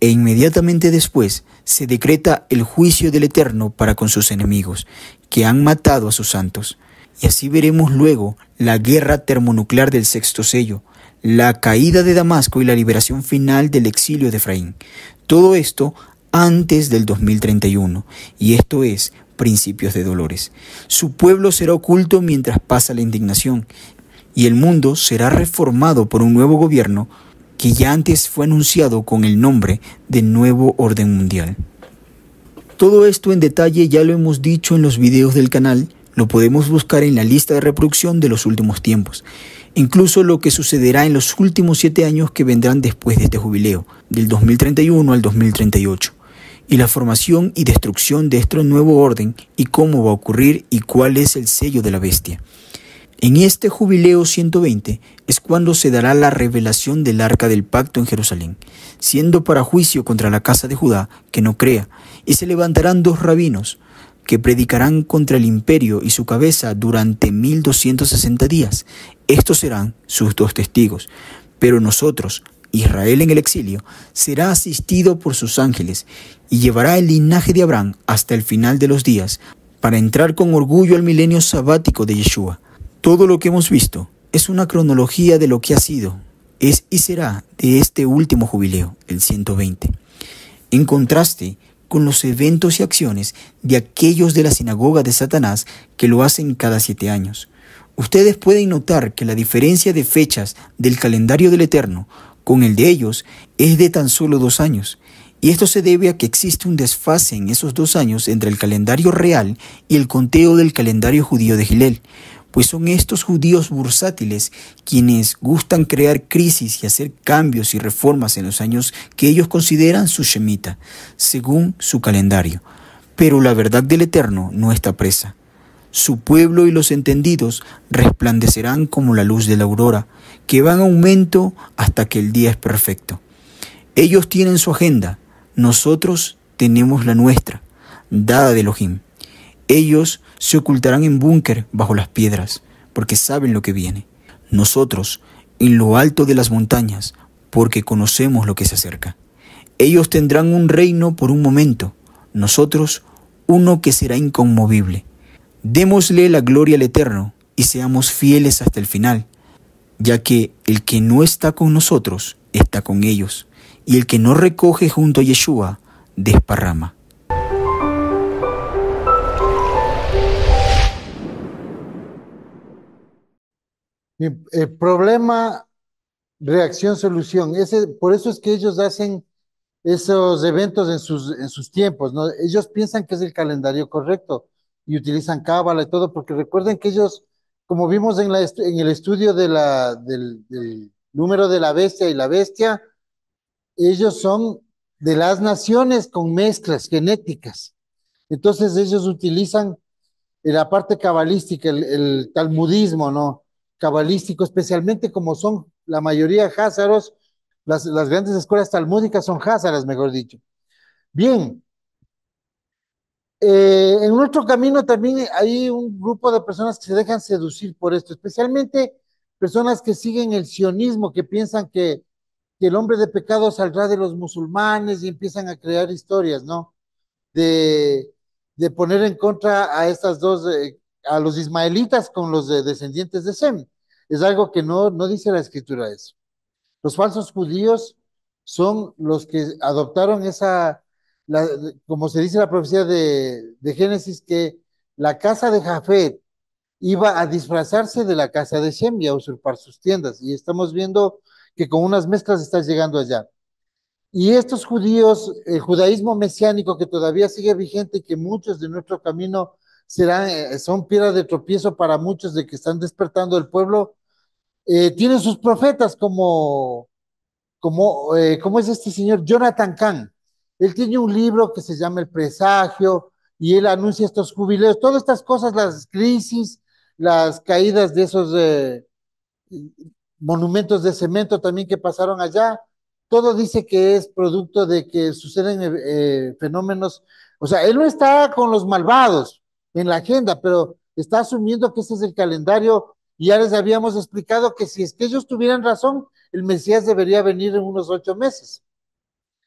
E inmediatamente después se decreta el juicio del Eterno para con sus enemigos, que han matado a sus santos. Y así veremos luego la guerra termonuclear del sexto sello, la caída de Damasco y la liberación final del exilio de Efraín. Todo esto antes del 2031, y esto es principios de dolores. Su pueblo será oculto mientras pasa la indignación, y el mundo será reformado por un nuevo gobierno que ya antes fue anunciado con el nombre de Nuevo Orden Mundial. Todo esto en detalle ya lo hemos dicho en los videos del canal, lo podemos buscar en la lista de reproducción de los últimos tiempos incluso lo que sucederá en los últimos siete años que vendrán después de este jubileo, del 2031 al 2038, y la formación y destrucción de este nuevo orden y cómo va a ocurrir y cuál es el sello de la bestia. En este jubileo 120 es cuando se dará la revelación del arca del pacto en Jerusalén, siendo para juicio contra la casa de Judá que no crea, y se levantarán dos rabinos que predicarán contra el imperio y su cabeza durante 1260 días, estos serán sus dos testigos. Pero nosotros, Israel en el exilio, será asistido por sus ángeles y llevará el linaje de Abraham hasta el final de los días para entrar con orgullo al milenio sabático de Yeshua. Todo lo que hemos visto es una cronología de lo que ha sido, es y será de este último jubileo, el 120. En contraste con los eventos y acciones de aquellos de la sinagoga de Satanás que lo hacen cada siete años. Ustedes pueden notar que la diferencia de fechas del calendario del Eterno con el de ellos es de tan solo dos años, y esto se debe a que existe un desfase en esos dos años entre el calendario real y el conteo del calendario judío de Gilel, pues son estos judíos bursátiles quienes gustan crear crisis y hacer cambios y reformas en los años que ellos consideran su Shemita, según su calendario. Pero la verdad del Eterno no está presa. Su pueblo y los entendidos resplandecerán como la luz de la aurora, que va en aumento hasta que el día es perfecto. Ellos tienen su agenda, nosotros tenemos la nuestra, dada de Elohim. Ellos se ocultarán en búnker bajo las piedras, porque saben lo que viene. Nosotros, en lo alto de las montañas, porque conocemos lo que se acerca. Ellos tendrán un reino por un momento, nosotros uno que será inconmovible. Démosle la gloria al Eterno y seamos fieles hasta el final, ya que el que no está con nosotros está con ellos, y el que no recoge junto a Yeshua desparrama. El eh, problema, reacción, solución. Ese, por eso es que ellos hacen esos eventos en sus, en sus tiempos. ¿no? Ellos piensan que es el calendario correcto y utilizan cábala y todo, porque recuerden que ellos, como vimos en, el estudio del, número de la bestia y la bestia, ellos son de las naciones con mezclas genéticas. Entonces ellos utilizan eh, la parte cabalística, el, talmudismo, ¿no? Cabalístico, especialmente como son la mayoría házaros, las, las grandes escuelas talmúdicas son házaras, mejor dicho. Bien, eh, en otro camino también hay un grupo de personas que se dejan seducir por esto, especialmente personas que siguen el sionismo, que piensan que, el hombre de pecado saldrá de los musulmanes y empiezan a crear historias, ¿no? De, poner en contra a estas dos, eh, a los ismaelitas con los descendientes de Sem. Es algo que no, no dice la escritura eso. Los falsos judíos son los que adoptaron esa, como se dice en la profecía de, Génesis, que la casa de Jafet iba a disfrazarse de la casa de Shem y a usurpar sus tiendas. Y estamos viendo que con unas mezclas está llegando allá. Y estos judíos, el judaísmo mesiánico que todavía sigue vigente y que muchos de nuestro camino serán, eh, son piedra de tropiezo para muchos de que están despertando el pueblo, eh, tienen sus profetas como, como eh, ¿cómo es este señor? Jonathan Kahn. Él tiene un libro que se llama El Presagio y él anuncia estos jubileos, todas estas cosas, las crisis, las caídas de esos eh, monumentos de cemento también que pasaron allá, todo dice que es producto de que suceden eh, eh, fenómenos, o sea, él no está con los malvados en la agenda, pero está asumiendo que ese es el calendario y ya les habíamos explicado que si es que ellos tuvieran razón, el Mesías debería venir en unos ocho meses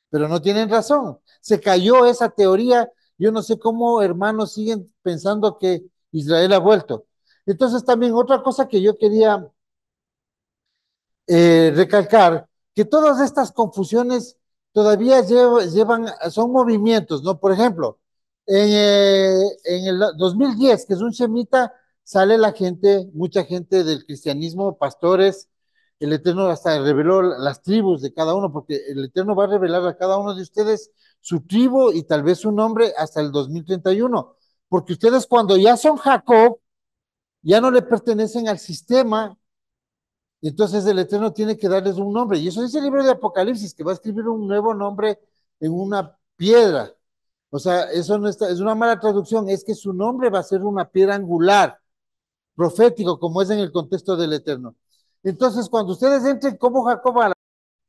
pero no tienen razón. Se cayó esa teoría. Yo no sé cómo hermanos siguen pensando que Israel ha vuelto. Entonces también otra cosa que yo quería eh, recalcar, que todas estas confusiones todavía llevan, son movimientos, ¿no? Por ejemplo, en, eh, en, el 2010, que es un semita, sale la gente, mucha gente del cristianismo, pastores, el Eterno hasta reveló las tribus de cada uno, porque el Eterno va a revelar a cada uno de ustedes su tribu y tal vez su nombre hasta el 2031, porque ustedes cuando ya son Jacob, ya no le pertenecen al sistema, entonces el Eterno tiene que darles un nombre, y eso dice el libro de Apocalipsis, que va a escribir un nuevo nombre en una piedra. O sea, eso no es una mala traducción, es que su nombre va a ser una piedra angular, profético, como es en el contexto del Eterno. Entonces, cuando ustedes entren como Jacoba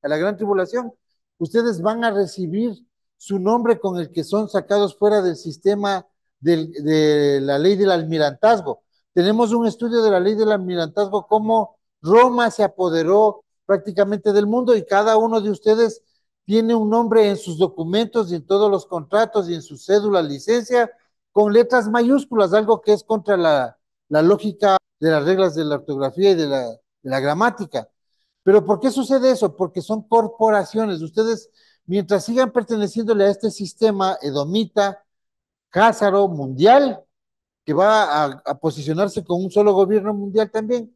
a la, gran tribulación, ustedes van a recibir su nombre con el que son sacados fuera del sistema de la ley del almirantazgo. Tenemos un estudio de la ley del almirantazgo, cómo Roma se apoderó prácticamente del mundo y cada uno de ustedes tiene un nombre en sus documentos y en todos los contratos y en su cédula, licencia, con letras mayúsculas, algo que es contra la lógica de las reglas de la ortografía y de la la gramática. Pero ¿por qué sucede eso? Porque son corporaciones. Ustedes, mientras sigan perteneciéndole a este sistema edomita, cázaro, mundial, que va a, posicionarse con un solo gobierno mundial también,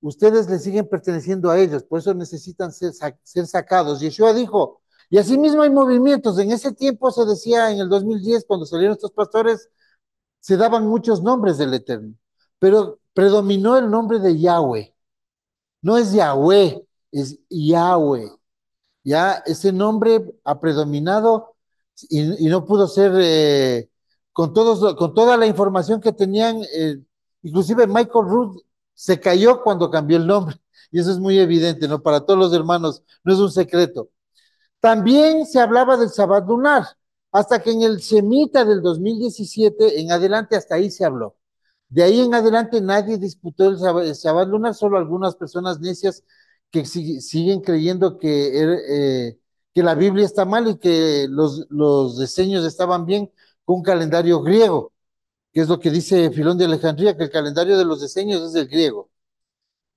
ustedes le siguen perteneciendo a ellos, por eso necesitan ser, ser sacados. Yeshua dijo, y asimismo hay movimientos. En ese tiempo se decía, en el 2010, cuando salieron estos pastores, se daban muchos nombres del Eterno, pero predominó el nombre de Yahweh. No es Yahweh, es Yahweh. Ya ese nombre ha predominado y, no pudo ser eh, con, todos, con toda la información que tenían. Eh, inclusive Michael Ruth se cayó cuando cambió el nombre. Y eso es muy evidente, ¿no? Para todos los hermanos, no es un secreto. También se hablaba del sabbat lunar, hasta que en el Semita del 2017 en adelante, hasta ahí se habló. De ahí en adelante nadie disputó el Shabbat lunar, solo algunas personas necias que siguen creyendo er, eh, que, la Biblia está mal y que los, los diseños estaban bien con un calendario griego, que es lo que dice Filón de Alejandría, que el calendario de los diseños es el griego.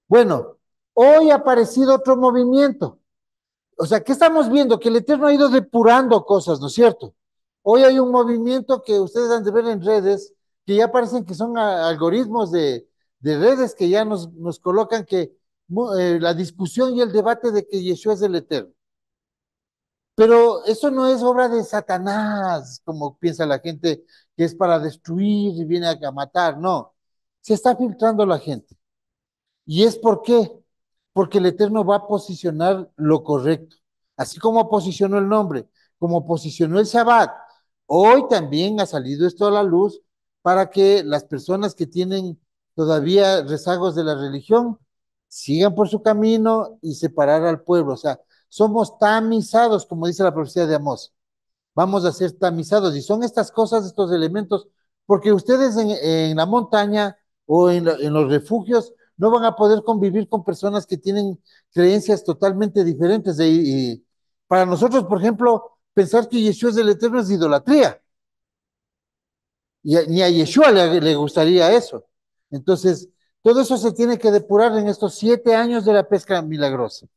Bueno, hoy ha aparecido otro movimiento. O sea, ¿qué estamos viendo? Que el Eterno ha ido depurando cosas, ¿no es cierto? Hoy hay un movimiento que ustedes han de ver en redes, que ya parecen que son algoritmos de, redes que ya nos, nos colocan que eh, la discusión y el debate de que Yeshua es el Eterno. Pero eso no es obra de Satanás, como piensa la gente, que es para destruir y viene a matar. No, se está filtrando la gente. ¿Y es por qué? Porque el Eterno va a posicionar lo correcto. Así como posicionó el nombre, como posicionó el Shabbat, hoy también ha salido esto a la luz para que las personas que tienen todavía rezagos de la religión sigan por su camino y separar al pueblo. O sea, somos tamizados, como dice la profecía de Amós. Vamos a ser tamizados. Y son estas cosas, estos elementos, porque ustedes en, la montaña o en, los refugios no van a poder convivir con personas que tienen creencias totalmente diferentes. De para nosotros, por ejemplo, pensar que Yeshua es el Eterno es idolatría ni a Yeshua le, le gustaría eso. Entonces, todo eso se tiene que depurar en estos siete años de la pesca milagrosa.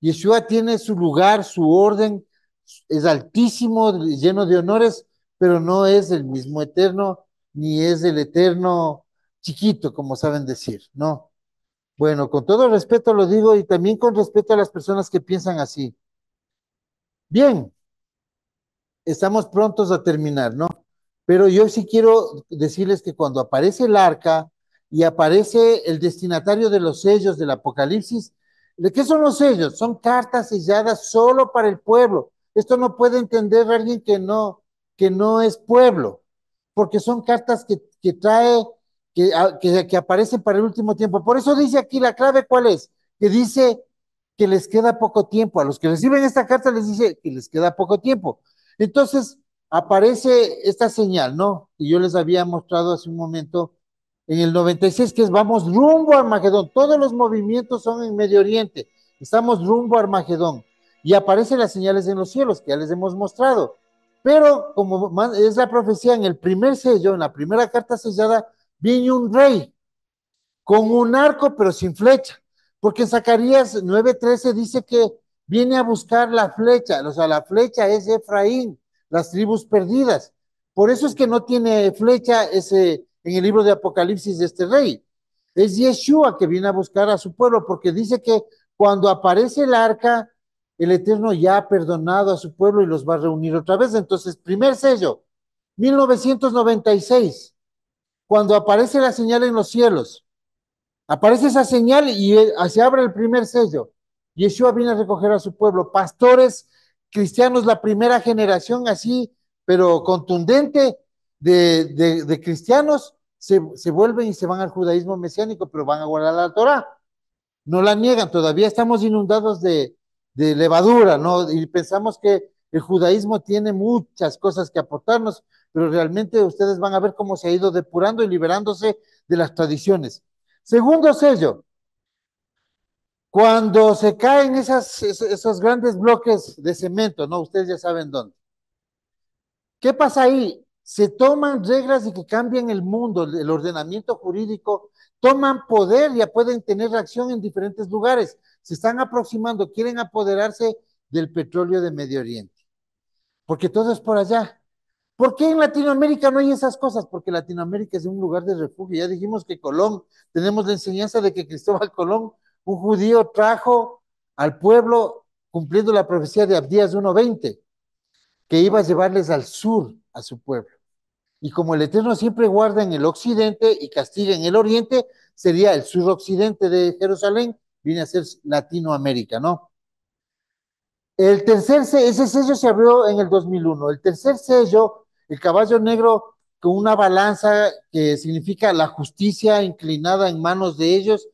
Yeshua tiene su lugar, su orden, es altísimo, lleno de honores, pero no es el mismo eterno, ni es el eterno chiquito, como saben decir, ¿no? Bueno, con todo respeto lo digo y también con respeto a las personas que piensan así. Bien, estamos prontos a terminar, ¿no? Pero yo sí quiero decirles que cuando aparece el arca y aparece el destinatario de los sellos del Apocalipsis, ¿de qué son los sellos? Son cartas selladas solo para el pueblo. Esto no puede entender alguien que no, que no es pueblo, porque son cartas que, trae, que, ah, que, que aparecen para el último tiempo. Por eso dice aquí la clave cuál es, que dice que les queda poco tiempo. A los que reciben esta carta les dice que les queda poco tiempo. Entonces, aparece esta señal, ¿no? y yo les había mostrado hace un momento en el 96, que es vamos rumbo a Armagedón. Todos los movimientos son en Medio Oriente. Estamos rumbo a Armagedón. Y aparecen las señales en los cielos, que ya les hemos mostrado. Pero como es la profecía, en el primer sello, en la primera carta sellada, viene un rey con un arco pero sin flecha. Porque en Zacarías 9:13 dice que viene a buscar la flecha, o sea, la flecha es Efraín, las tribus perdidas. Por eso es que no tiene flecha ese en el libro de Apocalipsis de este rey. Es Yeshua que viene a buscar a su pueblo, porque dice que cuando aparece el arca, el Eterno ya ha perdonado a su pueblo y los va a reunir otra vez. Entonces, primer sello, 1996, cuando aparece la señal en los cielos, aparece esa señal y eh, se abre el primer sello. Yeshua viene a recoger a su pueblo. Pastores cristianos la primera generación así, pero contundente, de, cristianos, se, vuelven y se van al judaísmo mesiánico, pero van a guardar la Torah. No la niegan, todavía estamos inundados de, de levadura, ¿no? Y pensamos que el judaísmo tiene muchas cosas que aportarnos, pero realmente ustedes van a ver cómo se ha ido depurando y liberándose de las tradiciones. Segundo sello, cuando se caen esas, esos grandes bloques de cemento, ¿no? Ustedes ya saben dónde. ¿Qué pasa ahí? Se toman reglas y que cambian el mundo, el ordenamiento jurídico, toman poder, ya pueden tener reacción en diferentes lugares. Se están aproximando, quieren apoderarse del petróleo de Medio Oriente. Porque todo es por allá. ¿Por qué en Latinoamérica no hay esas cosas? Porque Latinoamérica es un lugar de refugio. Ya dijimos que Colón, tenemos la enseñanza de que Cristóbal Colón un judío trajo al pueblo cumpliendo la profecía de Abdías 1.20, que iba a llevarles al sur, a su pueblo. Y como el Eterno siempre guarda en el occidente y castiga en el oriente, sería el suroccidente de Jerusalén, viene a ser Latinoamérica, ¿no? El tercer ese sello se abrió en el 2001. El tercer sello, el caballo negro con una balanza que significa la justicia inclinada en manos de ellos,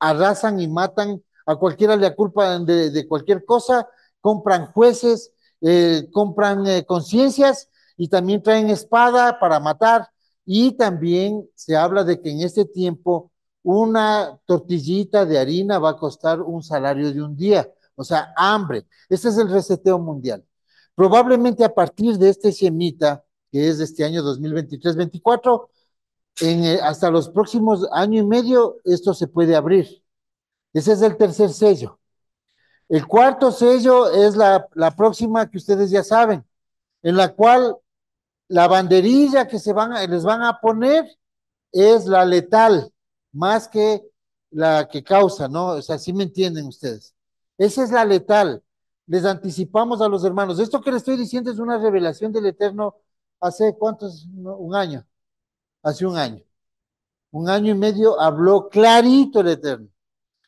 arrasan y matan, a cualquiera le aculpan de, cualquier cosa, compran jueces, eh, compran eh, conciencias y también traen espada para matar. Y también se habla de que en este tiempo una tortillita de harina va a costar un salario de un día, o sea, hambre. Este es el reseteo mundial. Probablemente a partir de este semita, que es de este año 2023-24, eh, hasta los próximos año y medio esto se puede abrir. Ese es el tercer sello. El cuarto sello es la, próxima que ustedes ya saben, en la cual la banderilla que se van les van a poner es la letal, más que la que causa, ¿no? O sea, sí me entienden ustedes. Esa es la letal. Les anticipamos a los hermanos. Esto que les estoy diciendo es una revelación del Eterno hace cuántos, un año hace un año, un año y medio, habló clarito el Eterno,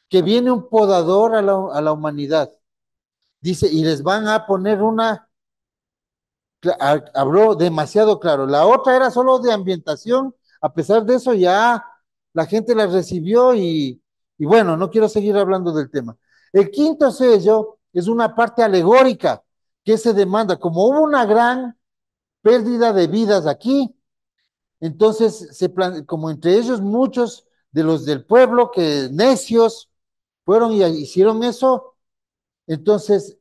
que viene un podador a la, humanidad. Dice, y les van a poner una habló demasiado claro. La otra era solo de ambientación, a pesar de eso ya la gente la recibió y, y, bueno, no quiero seguir hablando del tema. El quinto sello es una parte alegórica que se demanda, como hubo una gran pérdida de vidas aquí, entonces, se como entre ellos muchos de los del pueblo que necios fueron y hicieron eso, entonces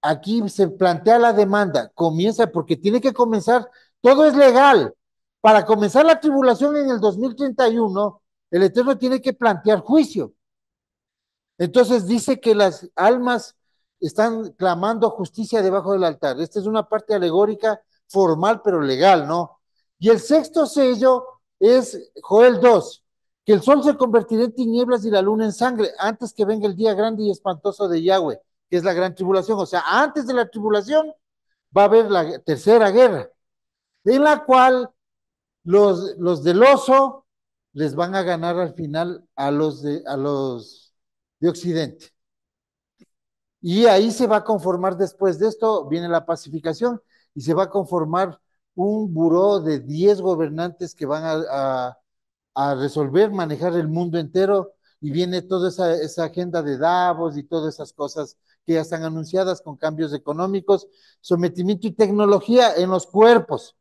aquí se plantea la demanda, comienza porque tiene que comenzar, todo es legal. Para comenzar la tribulación en el 2031, el Eterno tiene que plantear juicio. Entonces dice que las almas están clamando justicia debajo del altar. Esta es una parte alegórica formal, pero legal, ¿no? Y el sexto sello es Joel 2, que el sol se convertirá en tinieblas y la luna en sangre antes que venga el día grande y espantoso de Yahweh, que es la gran tribulación. O sea, antes de la tribulación va a haber la tercera guerra, en la cual los, los del oso les van a ganar al final a los de, a los de Occidente. Y ahí se va a conformar después de esto, viene la pacificación y se va a conformar un buró de 10 gobernantes que van a, resolver, manejar el mundo entero, y viene toda esa, agenda de Davos y todas esas cosas que ya están anunciadas con cambios económicos, sometimiento y tecnología en los cuerpos.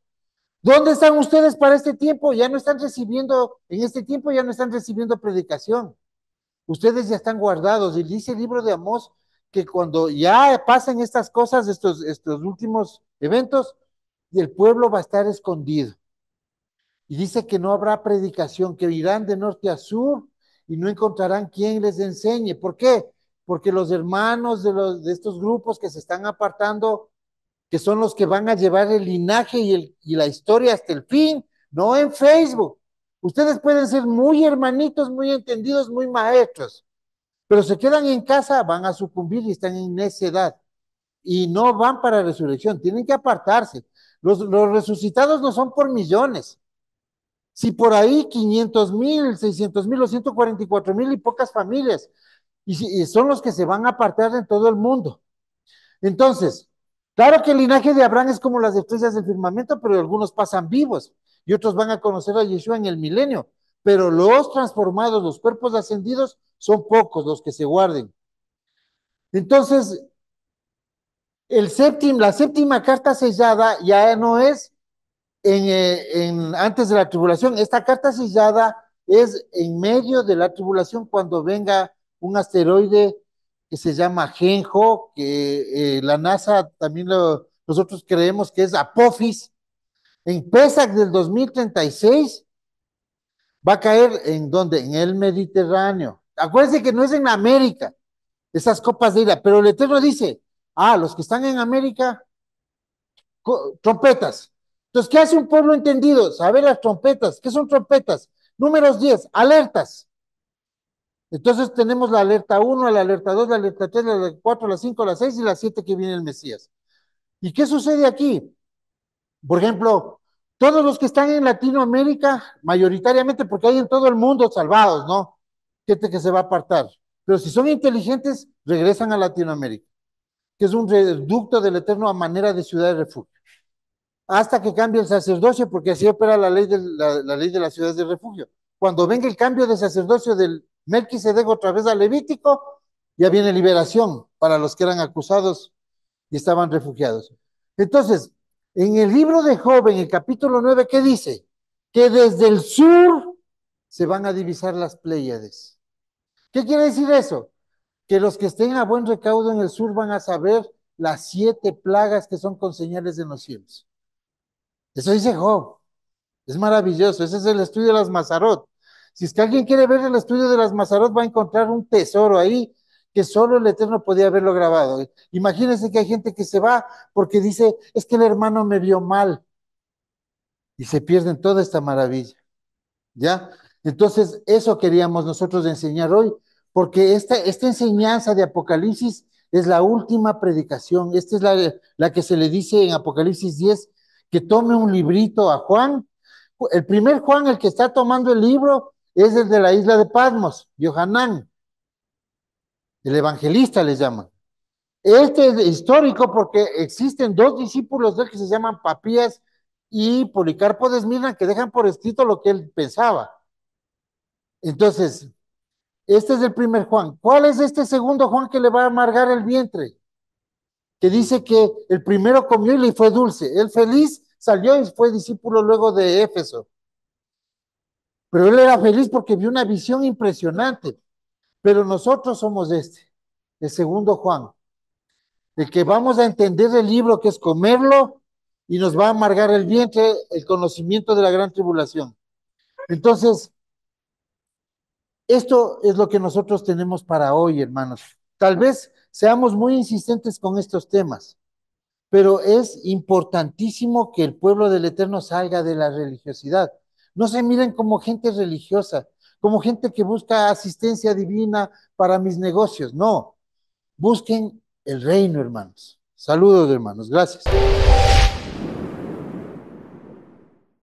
¿Dónde están ustedes para este tiempo? Ya no están recibiendo, en este tiempo ya no están recibiendo predicación. Ustedes ya están guardados. Y dice el libro de Amós que cuando ya pasen estas cosas, estos últimos eventos, el pueblo va a estar escondido. Y dice que no habrá predicación, que irán de norte a sur y no encontrarán quien les enseñe. ¿Por qué? Porque los hermanos de, estos grupos que se están apartando, que son los que van a llevar el linaje y, y la historia hasta el fin, no en Facebook. Ustedes pueden ser muy hermanitos, muy entendidos, muy maestros, pero se quedan en casa, van a sucumbir y están en necedad. Y no van para resurrección, tienen que apartarse. Los, resucitados no son por millones. Si por ahí 500 mil, 600 mil o 144 mil y pocas familias, y, son los que se van a apartar en todo el mundo. Entonces, claro que el linaje de Abraham es como las estrellas del firmamento, pero algunos pasan vivos y otros van a conocer a Yeshua en el milenio. Pero los transformados, los cuerpos ascendidos, son pocos los que se guarden. Entonces, la séptima carta sellada ya no es eh, en, antes de la tribulación. Esta carta sellada es en medio de la tribulación cuando venga un asteroide que se llama Genjo, que eh, la NASA también nosotros creemos que es Apophis. En PESAC del 2036 va a caer en donde? En el Mediterráneo. Acuérdense que no es en América, esas copas de ira, pero el Eterno dice, Ah, los que están en América, trompetas. Entonces, ¿qué hace un pueblo entendido? Saber las trompetas. ¿Qué son trompetas? Números 10, alertas. Entonces tenemos la alerta 1, la alerta 2, la alerta 3, la alerta 4, la 5, la 6 y la 7 que viene el Mesías. ¿Y qué sucede aquí? Por ejemplo, todos los que están en Latinoamérica, mayoritariamente, porque hay en todo el mundo salvados, ¿no? Gente que se va a apartar. Pero si son inteligentes, regresan a Latinoamérica que es un reducto del Eterno a manera de ciudad de refugio. Hasta que cambie el sacerdocio, porque así opera la ley de la, ley de de refugio. Cuando venga el cambio de sacerdocio del Melquisedec otra vez al Levítico, ya viene liberación para los que eran acusados y estaban refugiados. Entonces, en el libro de Job, en el capítulo 9, ¿qué dice? Que desde el sur se van a divisar las Pléyades. ¿Qué quiere decir eso? que los que estén a buen recaudo en el sur van a saber las siete plagas que son con señales de los cielos. Eso dice Job. Es maravilloso. Ese es el estudio de las Mazarot. Si es que alguien quiere ver el estudio de las Mazarot, va a encontrar un tesoro ahí que solo el Eterno podía haberlo grabado. Imagínense que hay gente que se va porque dice, es que el hermano me vio mal. Y se pierden toda esta maravilla. ¿Ya? Entonces, eso queríamos nosotros enseñar hoy, porque esta, enseñanza de Apocalipsis es la última predicación. Esta es la, la que se le dice en Apocalipsis 10, que tome un librito a Juan. El primer Juan, el que está tomando el libro, es el de la isla de Patmos, Yohanan. El evangelista les llaman. Este es histórico porque existen dos discípulos de él que se llaman Papías y Policarpo de Esmirna que dejan por escrito lo que él pensaba. Entonces, este es el primer Juan. ¿Cuál es este segundo Juan que le va a amargar el vientre? Que dice que el primero comió y le fue dulce. Él feliz salió y fue discípulo luego de Éfeso. Pero él era feliz porque vio una visión impresionante. Pero nosotros somos este, el segundo Juan. El que vamos a entender el libro que es comerlo y nos va a amargar el vientre el conocimiento de la gran tribulación. Entonces, esto es lo que nosotros tenemos para hoy, hermanos. Tal vez seamos muy insistentes con estos temas, pero es importantísimo que el pueblo del Eterno salga de la religiosidad. No se miren como gente religiosa, como gente que busca asistencia divina para mis negocios. No, busquen el reino, hermanos. Saludos, hermanos. Gracias.